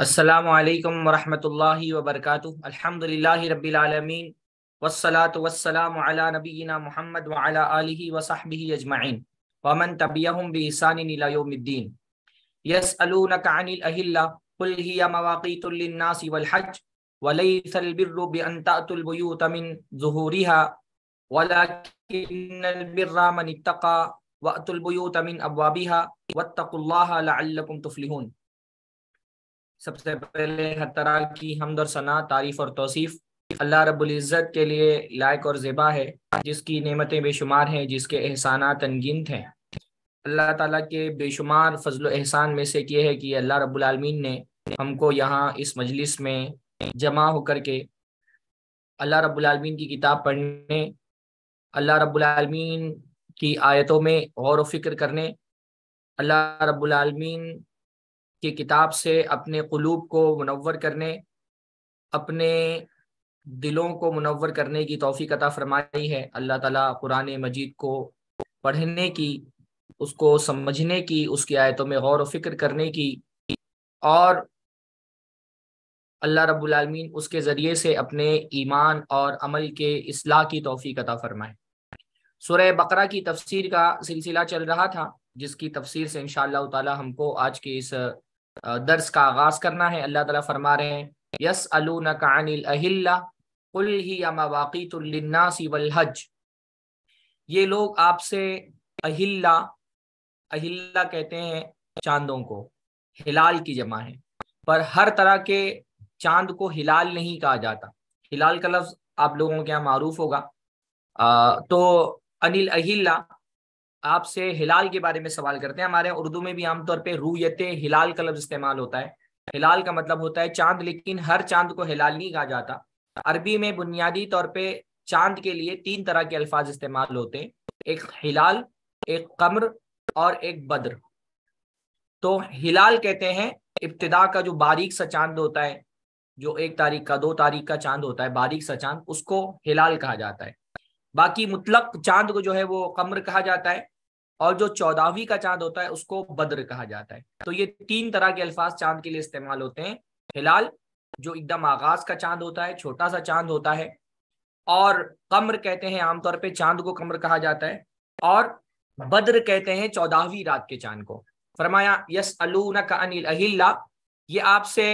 السلام عليكم ورحمة الله وبركاته الحمد لله رب العالمين والصلاة والسلام على نبينا محمد وعلى آله وصحبه أجمعين ومن تبعهم بإحسان إلى يوم الدين يسألونك عن الأهلة قل هي مواقيت للناس والحج وليس البر بأن تأتوا البيوت من ظهورها ولكن البر من اتقى وأتوا البيوت من أبوابها واتقوا الله لعلكم تفلحون सबसे पहले हर तरह की हमद और सना तारीफ और तोसीफ़ अल्लाह रब्ज़त के लिए लायक और ज़िबा है जिसकी नेमतें बेशुमार हैं जिसके एहसाना तनगिनत हैं अल्लाह ताला के बेशुमार फजल एहसान में से ये है कि अल्लाह रब्लमीन ने हमको यहाँ इस मजलिस में जमा होकर के अल्लाह रब्लमीन की किताब पढ़ने अल्लाह रब्लमीन की आयतों में गौर व फिक्र करने अल्लाह रब्लमीन की किताब से अपने कलूब को मुनवर करने अपने दिलों को मुनवर करने की तोफ़ी कता फरमाई है अल्लाह ताला कुरान मजीद को पढ़ने की उसको समझने की उसकी आयतों में गौर व फिक्र करने की और अल्लाह रब्बुल उसके ज़रिए से अपने ईमान और अमल के असलाह की तोफ़ी अता फरमाए सुरह बकरा की तफसीर का सिलसिला चल रहा था जिसकी तफसीर से इन ताला हमको आज के इस दर्स का आगाज करना है अल्लाह ताला फरमा रहे हैं यस अलूनकानिलहिल्लासी वलहज ये लोग आपसे अहिल्ला अहिल्ला कहते हैं चांदों को हिलाल की जमा है पर हर तरह के चांद को हिलाल नहीं कहा जाता हिलाल का लफ्ज आप लोगों के यहाँ मारूफ होगा आ, तो अनिल अहिल्ला आपसे हिलाल के बारे में सवाल करते हैं हमारे उर्दू में भी आमतौर पर रूयत हिलाल का लफ्ज इस्तेमाल होता है हिलाल का मतलब होता है चांद लेकिन हर चांद को हिलाल नहीं कहा जाता अरबी में बुनियादी तौर पे चांद के लिए तीन तरह के अल्फाज इस्तेमाल होते हैं एक हिलाल एक कमर और एक बद्र तो हिलाल कहते हैं इब्तदा का जो बारीक सा चांद होता है जो एक तारीख का दो तारीख का चांद होता है बारीक सा चांद उसको हिलाल कहा जाता है बाकी मुतलक चांद को जो है वो कमर कहा जाता है और जो चौदहवीं का चांद होता है उसको बद्र कहा जाता है तो ये तीन तरह के अल्फाज चांद के लिए इस्तेमाल होते हैं हिलाल जो एकदम आगाज का चांद होता है छोटा सा चांद होता है और कमर कहते हैं आमतौर पे चांद को कमर कहा जाता है और बद्र कहते हैं चौदहवीं रात के चांद को फरमाया यस न का अनिल अहिल्ला ये आपसे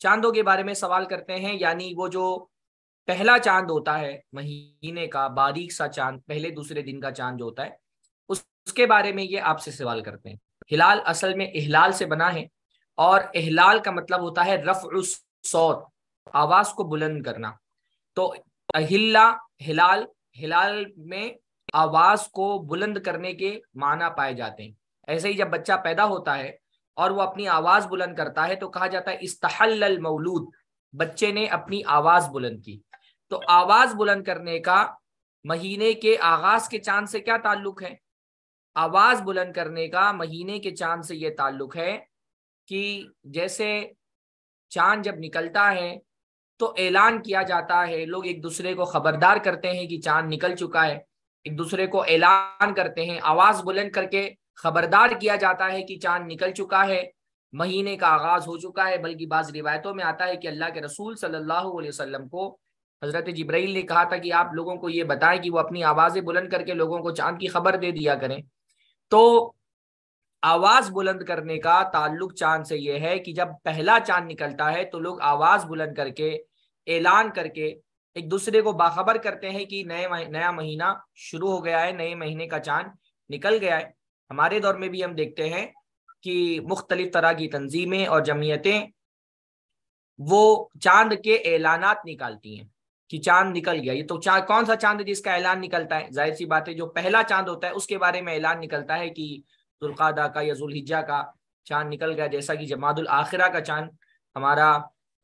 चांदों के बारे में सवाल करते हैं यानी वो जो पहला चांद होता है महीने का बारीक सा चांद पहले दूसरे दिन का चांद जो होता है उसके बारे में ये आपसे सवाल करते हैं हिलाल असल में इहलाल से बना है और इहलाल का मतलब होता है रफ सौत आवाज को बुलंद करना तो अहिल्ला हिलाल हिलाल में आवाज को बुलंद करने के माना पाए जाते हैं ऐसे ही जब बच्चा पैदा होता है और वो अपनी आवाज बुलंद करता है तो कहा जाता है इस्तहल मौलूद बच्चे ने अपनी आवाज बुलंद की तो आवाज बुलंद करने का महीने के आगाज के चांद से क्या ताल्लुक है आवाज बुलंद करने का महीने के चांद से ये ताल्लुक है कि जैसे चांद जब निकलता है तो ऐलान किया जाता है लोग एक दूसरे को खबरदार करते हैं कि चांद निकल चुका है एक दूसरे को ऐलान करते हैं आवाज बुलंद करके खबरदार किया जाता है कि चांद निकल चुका है महीने का आगाज हो चुका है बल्कि बाज रिवायतों में आता है कि अल्लाह के रसूल सल्लल्लाहु अलैहि वसल्लम को हजरत जबरील ने कहा था कि आप लोगों को ये बताएं कि वो अपनी आवाज़ें बुलंद करके लोगों को चांद की खबर दे दिया करें तो आवाज बुलंद करने का ताल्लुक चांद से यह है कि जब पहला चांद निकलता है तो लोग आवाज बुलंद करके ऐलान करके एक दूसरे को बाखबर करते हैं कि नए नया महीना शुरू हो गया है नए महीने का चांद निकल गया है हमारे दौर में भी हम देखते हैं कि मुख्तलिफ तरह की तंजीमें और जमीयतें वो चांद के एलानात निकालती हैं कि चांद निकल गया ये तो चांद कौन सा चांद है जिसका ऐलान निकलता है जाहिर सी बात है जो पहला चांद होता है उसके बारे में ऐलान निकलता है कि जुल्कादा का या जुल्हिजा का चांद निकल गया जैसा कि जमादुल आखिरा का चांद हमारा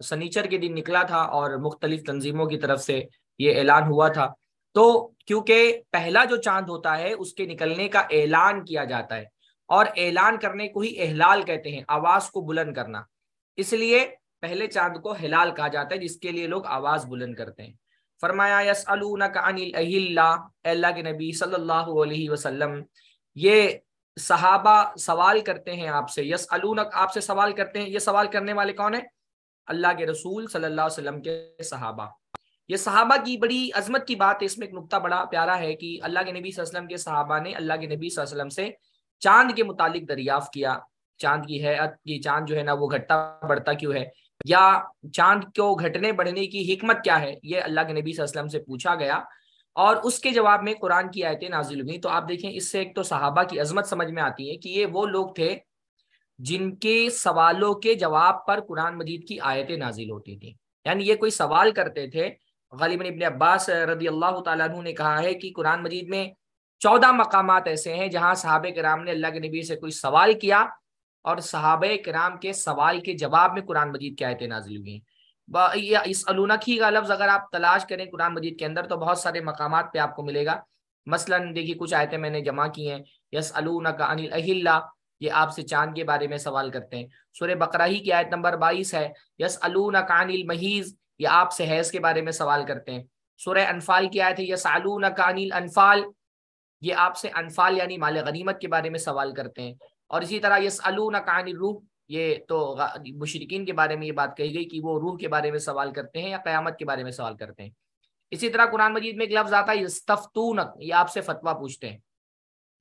सनीचर के दिन निकला था और मुख्तलिफ तंजीमों की तरफ से ये ऐलान हुआ था तो क्योंकि पहला जो चांद होता है उसके निकलने का ऐलान किया जाता है और ऐलान करने को ही एहलाल कहते हैं आवाज को बुलंद करना इसलिए पहले चांद को हिलाल कहा जाता है जिसके लिए लोग आवाज बुलंद करते हैं फरमाया अल्लाह के नबी सल्लल्लाहु अलैहि वसल्लम ये सहाबा सवाल करते हैं आपसे यस अलूनक आपसे सवाल करते हैं ये सवाल करने वाले कौन है अल्लाह के रसूल सल्लल्लाहु अलैहि वसल्लम के सहाबा ये सहाबा की बड़ी अजमत की बात है इसमें एक नुकता बड़ा प्यारा है कि अल्लाह के नबी वसल्लम के सहाबा ने अल्लाह के नबी वसल्लम से चांद के मुतालिक दरियाफ किया चांद की है की चांद जो है ना वो घटता बढ़ता क्यों है या चांद को घटने बढ़ने की हिकमत क्या है ये अल्लाह के नबी वसल्लम से पूछा गया और उसके जवाब में कुरान की आयतें नाजिल हुई तो आप देखें इससे एक तो सहाबा की अजमत समझ में आती है कि ये वो लोग थे जिनके सवालों के जवाब पर कुरान मजीद की आयतें नाजिल होती थी यानी ये कोई सवाल करते थे गलीबन इबन अब्बास रदी अल्लाह तु ने कहा है कि कुरान मजीद में चौदह मकाम ऐसे हैं जहाँ साहब कराम ने अल्लाह के नबी से कोई सवाल किया और सहाब कराम के सवाल के जवाब में कुरान मजीद की आयतें नाजिल हुई हैं इस अलूनखी का लफ्ज़ अगर आप तलाश करें कुरान मजीद के अंदर तो बहुत सारे मकाम पे आपको मिलेगा मसलन देखिए कुछ आयतें मैंने जमा की हैं यस अलूना का अनिल अहिल्ला ये आपसे चांद के बारे में सवाल करते हैं सुर बकरा ही की आयत नंबर बाईस है यस अलूना का अनिल महीज़ ये आपसे हैज़ के बारे में सवाल करते हैं सुर अनफाल की आयत है यस अलूना का अनिल अनफाल ये आपसे अनफाल यानी माल गनीमत के बारे में सवाल करते हैं और इसी तरह यस अलून कहानी रूह ये तो मुशरकिन के बारे में ये बात कही गई कि वो रूह के बारे में सवाल करते हैं या क्यामत के बारे में सवाल करते हैं इसी तरह कुरान मजीद में एक लफ्ज़ आता है यस्तफ़तूनक ये आपसे फतवा पूछते हैं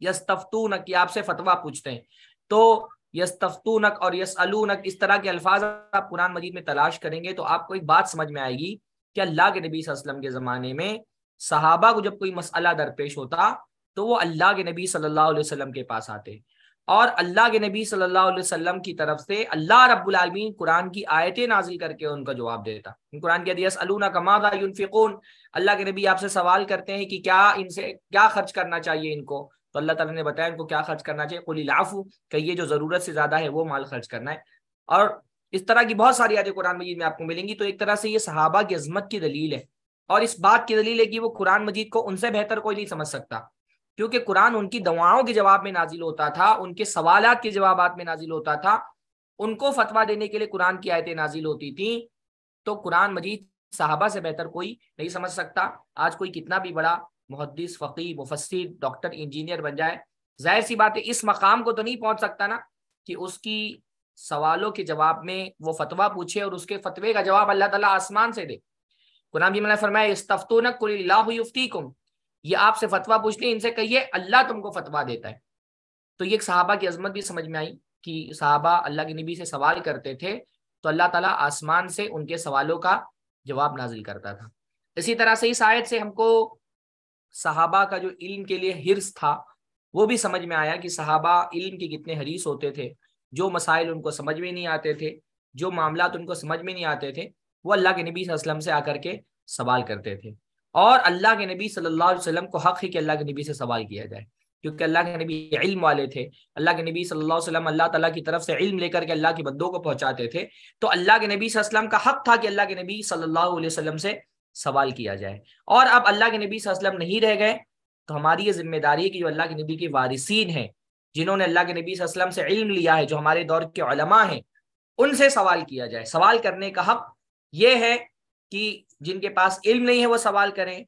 यस्तफ़तूनक ये आपसे फतवा पूछते हैं तो यस्तफ़तूनक और यस नक इस तरह के अल्फाज आप कुरान मजीद में तलाश करेंगे तो आपको एक बात समझ में आएगी कि अल्लाह के नबी वसल्लम के ज़माने में सहाबा को जब कोई मसला दरपेश होता तो वो अल्लाह के नबी सल्लल्लाहु अलैहि वसल्लम के पास आते और अल्लाह के नबी सल्लल्लाहु अलैहि वसल्लम की तरफ से अल्लाह रब्बुल आलमीन कुरान की आयतें नाजिल करके उनका जवाब देता कुरान के दियस अलूना कमादा युनफिकून अल्लाह के नबी आपसे सवाल करते हैं कि क्या इनसे क्या खर्च करना चाहिए इनको तो अल्लाह ताला ने बताया इनको क्या खर्च करना चाहिए कुल लाफू कहिए जो ज़रूरत से ज़्यादा है वो माल खर्च करना है और इस तरह की बहुत सारी आयतें कुरान मजीद में आपको मिलेंगी तो एक तरह से ये सहाबा की अजमत की दलील है और इस बात की दलील है कि वो कुरान मजीद को उनसे बेहतर कोई नहीं समझ सकता क्योंकि कुरान उनकी दवाओं के जवाब में नाजिल होता था उनके सवाल के जवाब में नाजिल होता था उनको फतवा देने के लिए कुरान की आयतें नाजिल होती थी तो कुरान मजीद साहबा से बेहतर कोई नहीं समझ सकता आज कोई कितना भी बड़ा मुहदस फ़कीर मुफसर डॉक्टर इंजीनियर बन जाए जाहिर सी बात है इस मकाम को तो नहीं पहुंच सकता ना कि उसकी सवालों के जवाब में वो फतवा पूछे और उसके फतवे का जवाब अल्लाह ताला आसमान से दे कुरान जी मैंने फरमाया इस्तफ़तूनक कुल्लाफ्ती कुम ये आपसे फतवा पूछते हैं इनसे कहिए अल्लाह तुमको फतवा देता है तो ये एक साहबा की अजमत भी समझ में आई कि साहबा अल्लाह के नबी से सवाल करते थे तो अल्लाह ताला आसमान से उनके सवालों का जवाब नाजिल करता था इसी तरह से इस आयत से हमको साहबा का जो इल्म के लिए हिरस था वो भी समझ में आया कि साहबा इल्म के कितने हरीस होते थे जो मसाइल उनको समझ में नहीं आते थे जो मामला उनको समझ में नहीं आते थे वो अल्लाह के नबी वसल्लम से आकर के सवाल करते थे और अल्लाह के नबी सल्लल्लाहु अलैहि वसल्लम को हक ही कि अल्लाह के नबी से सवाल किया जाए क्योंकि अल्लाह के नबी इल्म वाले थे अल्लाह के नबी सल्लल्लाहु अलैहि वसल्लम अल्लाह ताला की तरफ से इल्म लेकर के अल्लाह के बंदों को पहुंचाते थे तो अल्लाह के नबी वसल्लम का हक था कि अल्लाह के नबी सल्लल्लाहु अलैहि वसल्लम से सवाल किया जाए और अब अल्लाह के नबी वसल्लम नहीं रह गए तो हमारी ये जिम्मेदारी है कि जो अल्लाह के नबी के वारिसन हैं जिन्होंने अल्लाह के नबी वसल्लम से इल्म लिया है जो हमारे दौर के हैं उनसे सवाल किया जाए सवाल करने का हक ये है कि जिनके पास इल्म नहीं है वो सवाल करें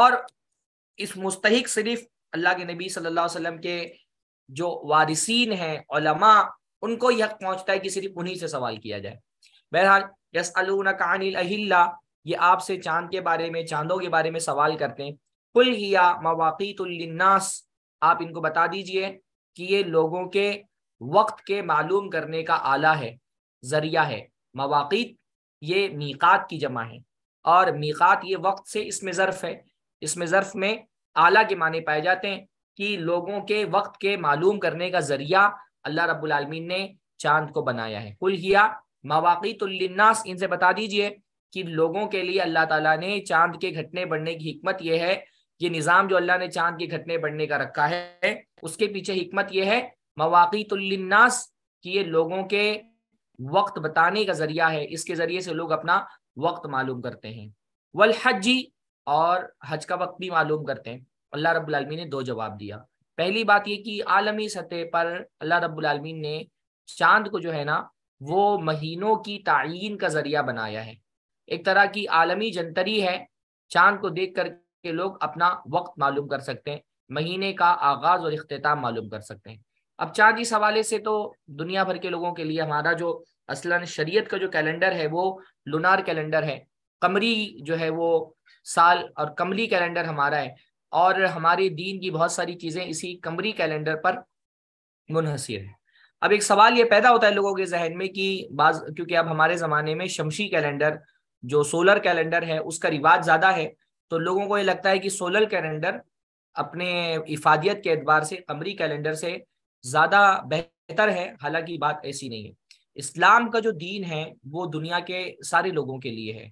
और इस मुस्तक सिर्फ अल्लाह के नबी सल्लल्लाहु अलैहि वसल्लम के जो वारिसीन हैं उलमा उनको यह पहुंचता है कि सिर्फ उन्हीं से सवाल किया जाए बहरहाल यस कानिल अहिल्ला ये आपसे चांद के बारे में चांदों के बारे में सवाल करते हैं कुल हिया मवाक़ीतुल्नास आप इनको बता दीजिए कि ये लोगों के वक्त के मालूम करने का आला है जरिया है मवाक़ीत ये मीकात की जमा है और मीकात ये वक्त से इसमें ज़र्फ है इसमें ज़र्फ में आला के माने पाए जाते हैं कि लोगों के वक्त के मालूम करने का जरिया अल्लाह रबालमीन ने चांद को बनाया है कुल हिया मवाक़ीतुल्नास इनसे बता दीजिए कि लोगों के लिए अल्लाह ताला ने चांद के घटने बढ़ने की हमत यह है ये निज़ाम जो अल्लाह ने चांद के घटने बढ़ने का रखा है उसके पीछे हमत यह है मवाक़ीतुल्नास कि ये लोगों के वक्त बताने का जरिया है इसके जरिए से लोग अपना वक्त मालूम करते हैं वल हजी और हज का वक्त भी मालूम करते हैं अल्लाह रब्लमी ने दो जवाब दिया पहली बात ये कि आलमी सतह पर अल्लाह रब्लमी ने चांद को जो है ना वो महीनों की तयन का जरिया बनाया है एक तरह की आलमी जंतरी है चांद को देख करके लोग अपना वक्त मालूम कर सकते हैं महीने का आगाज और अख्ताम मालूम कर सकते हैं अब चांद इस हवाले से तो दुनिया भर के लोगों के लिए हमारा जो असलन शरीयत का जो कैलेंडर है वो लुनार कैलेंडर है कमरी जो है वो साल और कमरी कैलेंडर हमारा है और हमारे दीन की बहुत सारी चीज़ें इसी कमरी कैलेंडर पर मुनहसर है अब एक सवाल ये पैदा होता है लोगों के जहन में कि बाज क्योंकि अब हमारे ज़माने में शमशी कैलेंडर जो सोलर कैलेंडर है उसका रिवाज ज़्यादा है तो लोगों को ये लगता है कि सोलर कैलेंडर अपने इफादियत के एतबार से कमरी कैलेंडर से ज़्यादा बेहतर है हालांकि बात ऐसी नहीं है इस्लाम का जो दीन है वो दुनिया के सारे लोगों के लिए है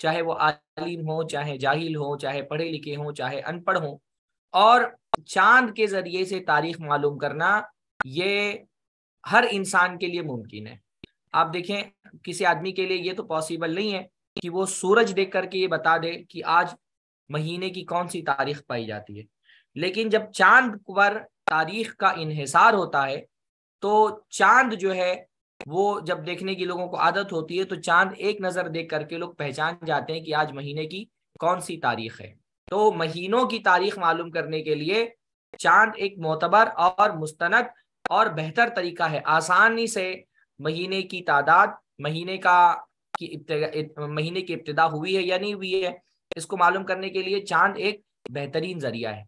चाहे वो आलिम हो चाहे जाहिल हो चाहे पढ़े लिखे हो चाहे अनपढ़ हो और चांद के जरिए से तारीख मालूम करना ये हर इंसान के लिए मुमकिन है आप देखें किसी आदमी के लिए ये तो पॉसिबल नहीं है कि वो सूरज देख करके ये बता दे कि आज महीने की कौन सी तारीख पाई जाती है लेकिन जब चांद पर तारीख का इन्हिसार होता है तो चांद जो है वो जब देखने की लोगों को आदत होती है तो चांद एक नजर देख करके लोग पहचान जाते हैं कि आज महीने की कौन सी तारीख है तो महीनों की तारीख मालूम करने के लिए चांद एक मोतबर और मुस्तनद और बेहतर तरीका है आसानी से महीने की तादाद महीने का की महीने की इब्तदा हुई है या नहीं हुई है इसको मालूम करने के लिए चांद एक बेहतरीन जरिया है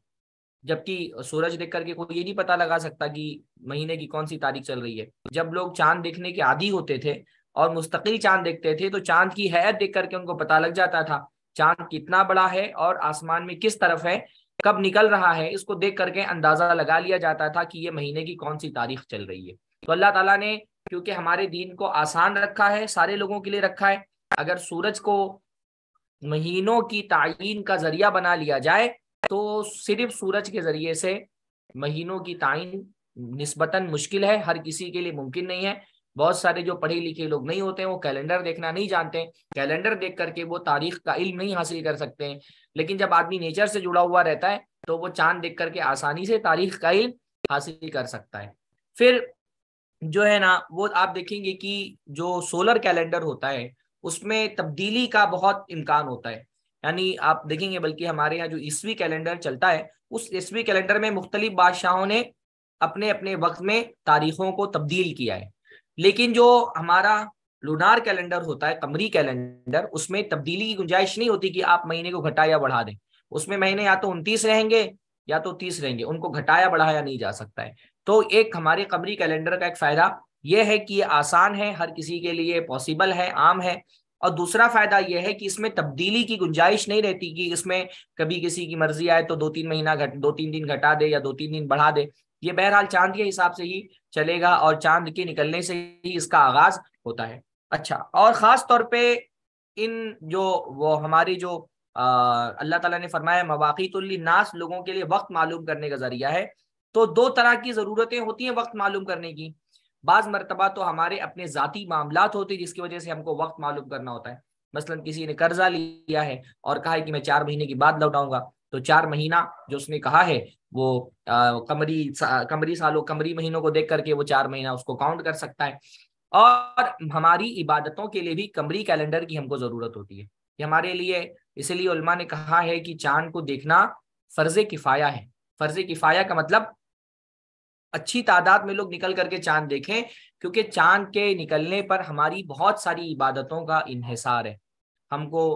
जबकि सूरज देख करके कोई ये नहीं पता लगा सकता कि महीने की कौन सी तारीख चल रही है जब लोग चांद देखने के आदि होते थे और मुस्तकिल चांद देखते थे तो चांद की हैत देख करके उनको पता लग जाता था चांद कितना बड़ा है और आसमान में किस तरफ है कब निकल रहा है इसको देख करके अंदाजा लगा लिया जाता था कि ये महीने की कौन सी तारीख चल रही है तो अल्लाह ताला ने क्योंकि हमारे दीन को आसान रखा है सारे लोगों के लिए रखा है अगर सूरज को महीनों की तयन का जरिया बना लिया जाए तो सिर्फ सूरज के जरिए से महीनों की ताइन निस्बतन मुश्किल है हर किसी के लिए मुमकिन नहीं है बहुत सारे जो पढ़े लिखे लोग नहीं होते हैं वो कैलेंडर देखना नहीं जानते कैलेंडर देख करके वो तारीख का इल्म नहीं हासिल कर सकते हैं लेकिन जब आदमी नेचर से जुड़ा हुआ रहता है तो वो चांद देख करके आसानी से तारीख का इल्म हासिल कर सकता है फिर जो है ना वो आप देखेंगे कि जो सोलर कैलेंडर होता है उसमें तब्दीली का बहुत इम्कान होता है यानी आप देखेंगे बल्कि हमारे यहाँ जो ईस्वी कैलेंडर चलता है उस ईस्वी कैलेंडर में मुख्तलि बादशाहों ने अपने अपने वक्त में तारीखों को तब्दील किया है लेकिन जो हमारा लूनार कैलेंडर होता है कमरी कैलेंडर उसमें तब्दीली की गुंजाइश नहीं होती कि आप महीने को घटा या बढ़ा दें उसमें महीने या तो उनतीस रहेंगे या तो तीस रहेंगे उनको घटाया बढ़ाया नहीं जा सकता है तो एक हमारे कमरी कैलेंडर का एक फायदा यह है कि ये आसान है हर किसी के लिए पॉसिबल है आम है और दूसरा फायदा यह है कि इसमें तब्दीली की गुंजाइश नहीं रहती कि इसमें कभी किसी की मर्जी आए तो दो तीन महीना घट दो तीन दिन घटा दे या दो तीन दिन बढ़ा दे ये बहरहाल चांद के हिसाब से ही चलेगा और चांद के निकलने से ही इसका आगाज होता है अच्छा और ख़ास तौर पे इन जो वो हमारी जो अल्लाह ताला ने फरमाया नास लोगों के लिए वक्त मालूम करने का जरिया है तो दो तरह की ज़रूरतें होती हैं वक्त मालूम करने की बाज़ मरतबा तो हमारे अपने ज़ाती मामला होते हैं जिसकी वजह से हमको वक्त मालूम करना होता है मसलन किसी ने कर्जा लिया है और कहा है कि मैं चार महीने के बाद लौटाऊंगा तो चार महीना जो उसने कहा है वो आ, कमरी सा, कमरी सालों कमरी महीनों को देख करके वो चार महीना उसको काउंट कर सकता है और हमारी इबादतों के लिए भी कमरी कैलेंडर की हमको ज़रूरत होती है ये हमारे लिए इसलिए उलमा ने कहा है कि चांद को देखना फर्ज किफ़ाया है फर्ज किफ़ाया का मतलब अच्छी तादाद में लोग निकल करके चांद देखें क्योंकि चांद के निकलने पर हमारी बहुत सारी इबादतों का इन्हसार है हमको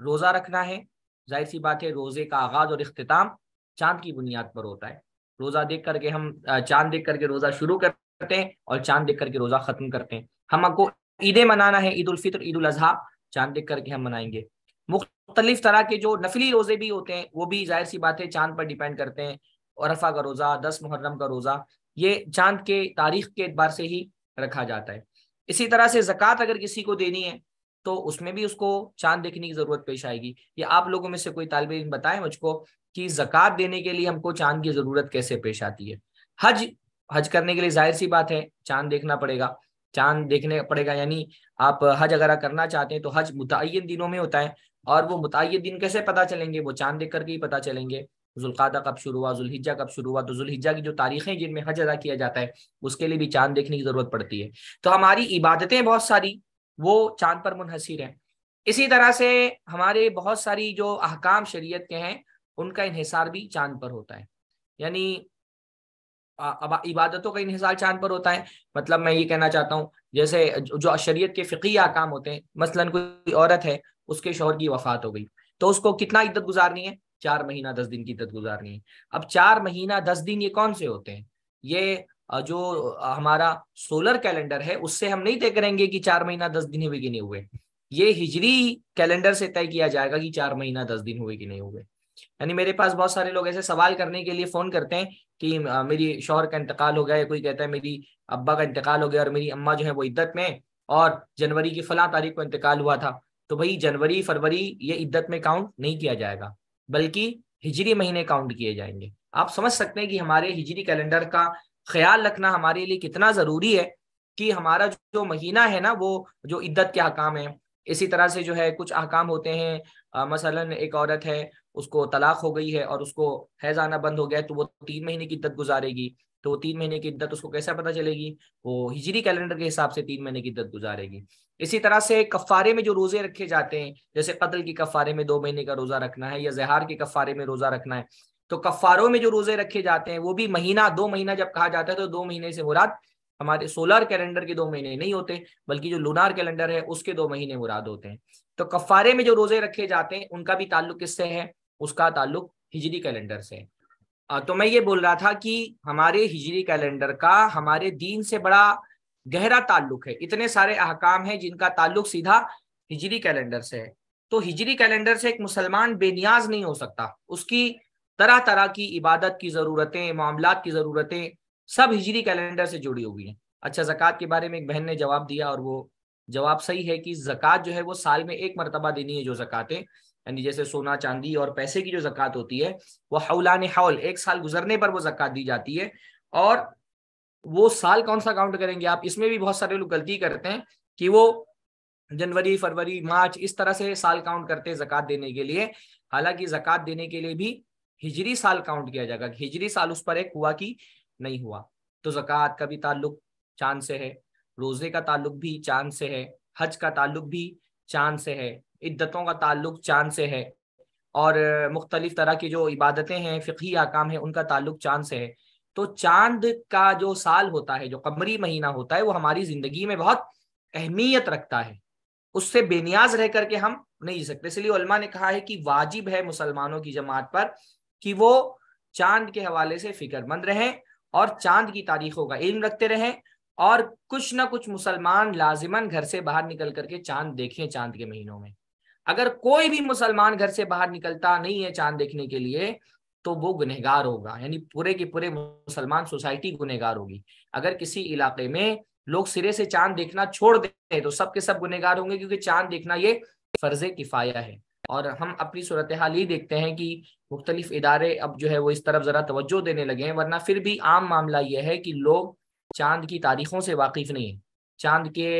रोज़ा रखना है जाहिर सी बात है रोज़े का आगाज़ और अख्ताम चांद की बुनियाद पर होता है रोज़ा देख करके हम चांद देख करके रोज़ा शुरू करते हैं और चांद देख करके रोज़ा ख़त्म करते हैं हमको ईदें मनाना है ईद फित्र ईद अजहा चांद देख करके हम मनाएंगे मुख्तलिफ तरह के जो नफली रोज़े भी होते हैं वो भी जाहिर सी बात है चांद पर डिपेंड करते हैं और का रोज़ा दस मुहर्रम का रोज़ा ये चांद के तारीख के एतबार से ही रखा जाता है इसी तरह से ज़क़़त अगर किसी को देनी है तो उसमें भी उसको चांद देखने की ज़रूरत पेश आएगी या आप लोगों में से कोई तालब इन बताएं मुझको कि ज़क़़त देने के लिए हमको चांद की ज़रूरत कैसे पेश आती है हज हज करने के लिए जाहिर सी बात है चांद देखना पड़ेगा चांद देखने पड़ेगा यानी आप हज अगर करना चाहते हैं तो हज मुतन दिनों में होता है और वो मुतन दिन कैसे पता चलेंगे वो चांद देख करके ही पता चलेंगे जुल्कादा कब शुरू हुआ जुल्हिजा कब शुरू हुआ तो जुल्हिजा की जो तारीखें जिनमें हज अदा किया जाता है उसके लिए भी चांद देखने की जरूरत पड़ती है तो हमारी इबादतें बहुत सारी वो चांद पर मुनहसर हैं इसी तरह से हमारे बहुत सारी जो अहकाम शरीयत के हैं उनका इहिसार भी चांद पर होता है यानी अब इबादतों का इहिसार चांद पर होता है मतलब मैं ये कहना चाहता हूँ जैसे जो शरीयत के फ़िकी अहकाम होते हैं मसलन कोई औरत है उसके शोहर की वफात हो गई तो उसको कितना इद्दत गुजारनी है चार महीना दस दिन की इद्दत गुजारनी है अब चार महीना दस दिन ये कौन से होते हैं ये जो हमारा सोलर कैलेंडर है उससे हम नहीं तय करेंगे कि चार महीना दस दिन हुए कि नहीं हुए ये हिजरी कैलेंडर से तय किया जाएगा कि चार महीना दस दिन हुए कि नहीं हुए यानी मेरे पास बहुत सारे लोग ऐसे सवाल करने के लिए फोन करते हैं कि मेरी शोहर का इंतकाल हो गया कोई कहता है मेरी अब्बा का इंतकाल हो गया और मेरी अम्मा जो है वो इद्दत में और जनवरी की फला तारीख को इंतकाल हुआ था तो भाई जनवरी फरवरी ये इद्दत में काउंट नहीं किया जाएगा बल्कि हिजरी महीने काउंट किए जाएंगे आप समझ सकते हैं कि हमारे हिजरी कैलेंडर का ख्याल रखना हमारे लिए कितना ज़रूरी है कि हमारा जो महीना है ना वो जो इद्दत के अहकाम है इसी तरह से जो है कुछ अहकाम होते हैं आ, मसलन एक औरत है उसको तलाक हो गई है और उसको हैज आना बंद हो गया तो वो तीन महीने की इद्दत गुजारेगी तो तीन महीने की इद्दत उसको कैसे पता चलेगी वो हिजरी कैलेंडर के हिसाब से तीन महीने की इद्दत गुजारेगी इसी तरह से कफ़ारे में जो रोज़े रखे जाते हैं जैसे कत्ल की कफ़ारे में दो महीने का रोज़ा रखना है या जहार के कफ़ारे में रोज़ा रखना है तो कफ़ारों में जो रोज़े रखे जाते हैं वो भी महीना दो महीना जब कहा जाता है तो दो महीने से मुराद हमारे सोलर कैलेंडर के दो महीने नहीं होते बल्कि जो लूनार कैलेंडर है उसके दो महीने मुराद होते हैं तो कफ़ारे में जो रोज़े रखे जाते हैं उनका भी ताल्लुक किससे है उसका ताल्लुक हिजरी कैलेंडर से तो मैं ये बोल रहा था कि हमारे हिजरी कैलेंडर का हमारे दीन से बड़ा गहरा ताल्लुक है इतने सारे अहकाम हैं जिनका ताल्लुक सीधा हिजरी कैलेंडर से है तो हिजरी कैलेंडर से एक मुसलमान बेनियाज नहीं हो सकता उसकी तरह तरह की इबादत की ज़रूरतें मामला की ज़रूरतें सब हिजरी कैलेंडर से जुड़ी हुई हैं अच्छा जक़ात के बारे में एक बहन ने जवाब दिया और वो जवाब सही है कि ज़क़़त जो है वो साल में एक मरतबा देनी है जो ज़क़़तें यानी जैसे सोना चांदी और पैसे की जो ज़क़़त होती है वो हौलान हौल एक साल गुजरने पर वो जक़ात दी जाती है और वो साल कौन सा काउंट करेंगे आप इसमें भी बहुत सारे लोग गलती करते हैं कि वो जनवरी फरवरी मार्च इस तरह से साल काउंट करते हैं जक़ात देने के लिए हालांकि जक़ात देने के लिए भी हिजरी साल काउंट किया जाएगा हिजरी साल उस पर एक हुआ कि नहीं हुआ तो जक़ात का भी ताल्लुक चांद से है रोजे का ताल्लुक भी चांद से है हज का ताल्लुक भी चांद से है इद्दतों का ताल्लुक चांद से है और मुख्तलिफ तरह की जो इबादतें हैं फ़िकी आकाम है उनका ताल्लुक चांद से है तो चांद का जो साल होता है जो कमरी महीना होता है वो हमारी जिंदगी में बहुत अहमियत रखता है उससे बेनियाज रह करके हम नहीं जी सकते इसलिए उलमा ने कहा है कि वाजिब है मुसलमानों की जमात पर कि वो चांद के हवाले से फिक्रमंद रहें और चांद की तारीखों का इल्म रखते रहें और कुछ ना कुछ मुसलमान लाजिमन घर से बाहर निकल करके चांद देखें चांद के महीनों में अगर कोई भी मुसलमान घर से बाहर निकलता नहीं है चांद देखने के लिए तो वो गुनहगार होगा यानी पूरे के पूरे मुसलमान सोसाइटी गुनहगार होगी अगर किसी इलाके में लोग सिरे से चांद देखना छोड़ दें तो सब के सब गुनहगार होंगे क्योंकि चांद देखना ये फर्ज किफाया है और हम अपनी सूरत हाल ही देखते हैं कि मुख्तलिफ इदारे अब जो है वो इस तरफ ज़रा तवज्जो देने लगे हैं वरना फिर भी आम मामला यह है कि लोग चांद की तारीखों से वाकिफ़ नहीं है चांद के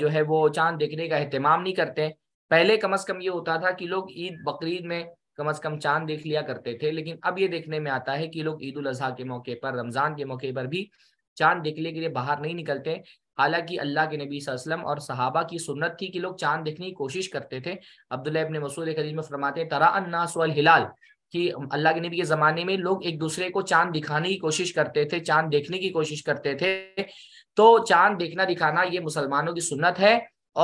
जो है वो चांद देखने का अहतमाम नहीं करते पहले कम अज़ कम ये होता था कि लोग ईद बकरीद में कम अज कम चांद देख लिया करते थे लेकिन अब ये देखने में आता है कि लोग ईद उल अजहा के मौके पर रमजान के मौके पर भी चांद देखने के लिए बाहर नहीं निकलते हालांकि अल्लाह के नबी नबीम और सहाबा की सुन्नत थी कि लोग चांद देखने की कोशिश करते थे अब्दुल्ला इबन मसूल खदीज में फरमाते तरा अन्नास वल हिलाल कि अल्लाह के नबी के ज़माने में लोग एक दूसरे को चांद दिखाने की कोशिश करते थे चांद देखने की कोशिश करते थे तो चांद देखना दिखाना ये मुसलमानों की सुन्नत है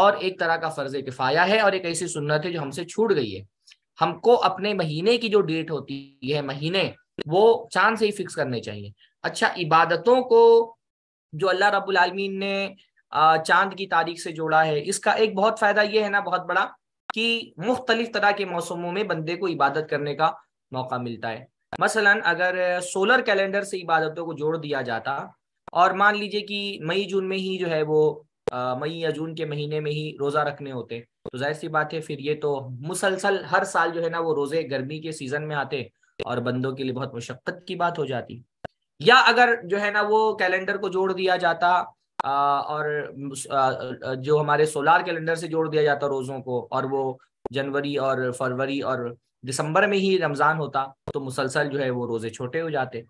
और एक तरह का फ़र्ज़ किफ़ाया है और एक ऐसी सुन्नत है जो हमसे छूट गई है हमको अपने महीने की जो डेट होती है महीने वो चांद से ही फिक्स करने चाहिए अच्छा इबादतों को जो अल्लाह रब्बुल आलमीन ने चांद की तारीख से जोड़ा है इसका एक बहुत फायदा ये है ना बहुत बड़ा कि मुख्तलिफ तरह के मौसमों में बंदे को इबादत करने का मौका मिलता है मसलन अगर सोलर कैलेंडर से इबादतों को जोड़ दिया जाता और मान लीजिए कि मई जून में ही जो है वो मई या जून के महीने में ही रोज़ा रखने होते तो जाहिर सी बात है फिर ये तो मुसलसल हर साल जो है ना वो रोजे गर्मी के सीजन में आते और बंदों के लिए बहुत मुशक्क़त की बात हो जाती या अगर जो है ना वो कैलेंडर को जोड़ दिया जाता और जो हमारे सोलार कैलेंडर से जोड़ दिया जाता रोजों को और वो जनवरी और फरवरी और दिसंबर में ही रमजान होता तो मुसलसल जो है वो रोजे छोटे हो जाते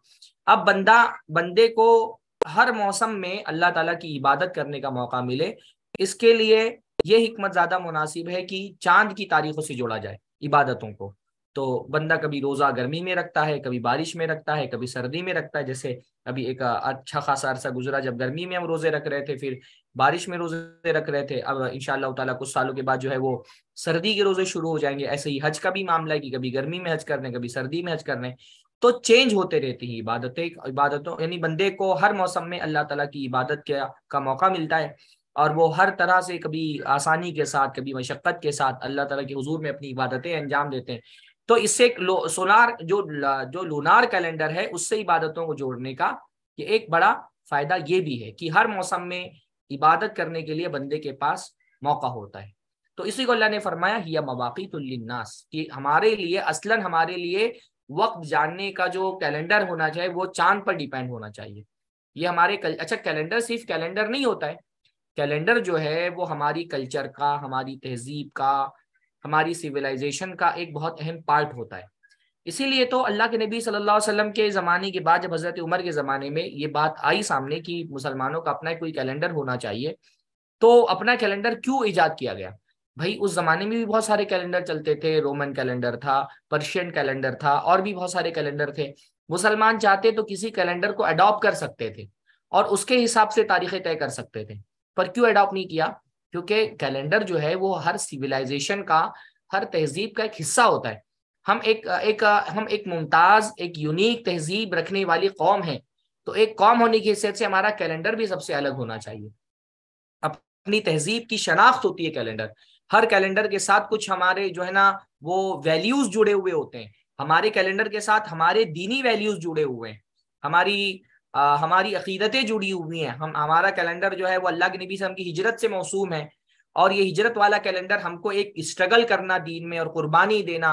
अब बंदा बंदे को हर मौसम में अल्लाह ताला की इबादत करने का मौका मिले इसके लिए ये हमत ज्यादा मुनासिब है कि चांद की तारीखों से जोड़ा जाए इबादतों को तो बंदा कभी रोज़ा गर्मी में रखता है कभी बारिश में रखता है कभी सर्दी में रखता है जैसे अभी एक अच्छा खासा अरसा गुजरा जब गर्मी में हम रोज़े रख रहे थे फिर बारिश में रोज़े रख रहे थे अब इन ताला कुछ सालों के बाद जो है वो सर्दी के रोज़े शुरू हो जाएंगे ऐसे ही हज का भी मामला है कि कभी गर्मी में हज रहे कभी सर्दी में हज रहे तो चेंज होते रहती है इबादतें इबादतों यानी बंदे को हर मौसम में अल्लाह तला की इबादत का मौका मिलता है और वो हर तरह से कभी आसानी के साथ कभी मशक्क़त के साथ अल्लाह ताला के हजूर में अपनी इबादतें अंजाम देते हैं तो इससे सोलार जो जो लूनार कैलेंडर है उससे इबादतों को जोड़ने का ये एक बड़ा फायदा ये भी है कि हर मौसम में इबादत करने के लिए बंदे के पास मौका होता है तो इसी को अल्लाह ने फरमाया हिया मवाक़ी कि हमारे लिए असलन हमारे लिए वक्त जानने का जो कैलेंडर होना चाहिए वो चांद पर डिपेंड होना चाहिए ये हमारे कल, अच्छा कैलेंडर सिर्फ कैलेंडर नहीं होता है कैलेंडर जो है वो हमारी कल्चर का हमारी तहजीब का हमारी सिविलाइजेशन का एक बहुत अहम पार्ट होता है इसीलिए तो अल्लाह के नबी सल्लल्लाहु अलैहि वसल्लम के ज़माने के बाद जब हज़रत उमर के ज़माने में ये बात आई सामने कि मुसलमानों का अपना कोई कैलेंडर होना चाहिए तो अपना कैलेंडर क्यों ईजाद किया गया भाई उस ज़माने में भी बहुत सारे कैलेंडर चलते थे रोमन कैलेंडर था पर्शियन कैलेंडर था और भी बहुत सारे कैलेंडर थे मुसलमान चाहते तो किसी कैलेंडर को अडॉप्ट कर सकते थे और उसके हिसाब से तारीखें तय कर सकते थे पर क्यों एडॉप्ट नहीं किया क्योंकि कैलेंडर जो है वो हर सिविलाइजेशन का हर तहजीब का एक हिस्सा होता है हम एक एक हम एक मुमताज एक यूनिक तहजीब रखने वाली कौम है तो एक कौम होने की हिसाब से हमारा कैलेंडर भी सबसे अलग होना चाहिए अपनी तहजीब की शनाख्त होती है कैलेंडर हर कैलेंडर के साथ कुछ हमारे जो है ना वो वैल्यूज जुड़े हुए होते हैं हमारे कैलेंडर के साथ हमारे दीनी वैल्यूज जुड़े हुए हैं हमारी आ, हमारी अकीदतें जुड़ी हुई हैं हम हमारा कैलेंडर जो है वो अल्लाह के नबी वसम की हिजरत से मौसूम है और ये हिजरत वाला कैलेंडर हमको एक स्ट्रगल करना दीन में और कुर्बानी देना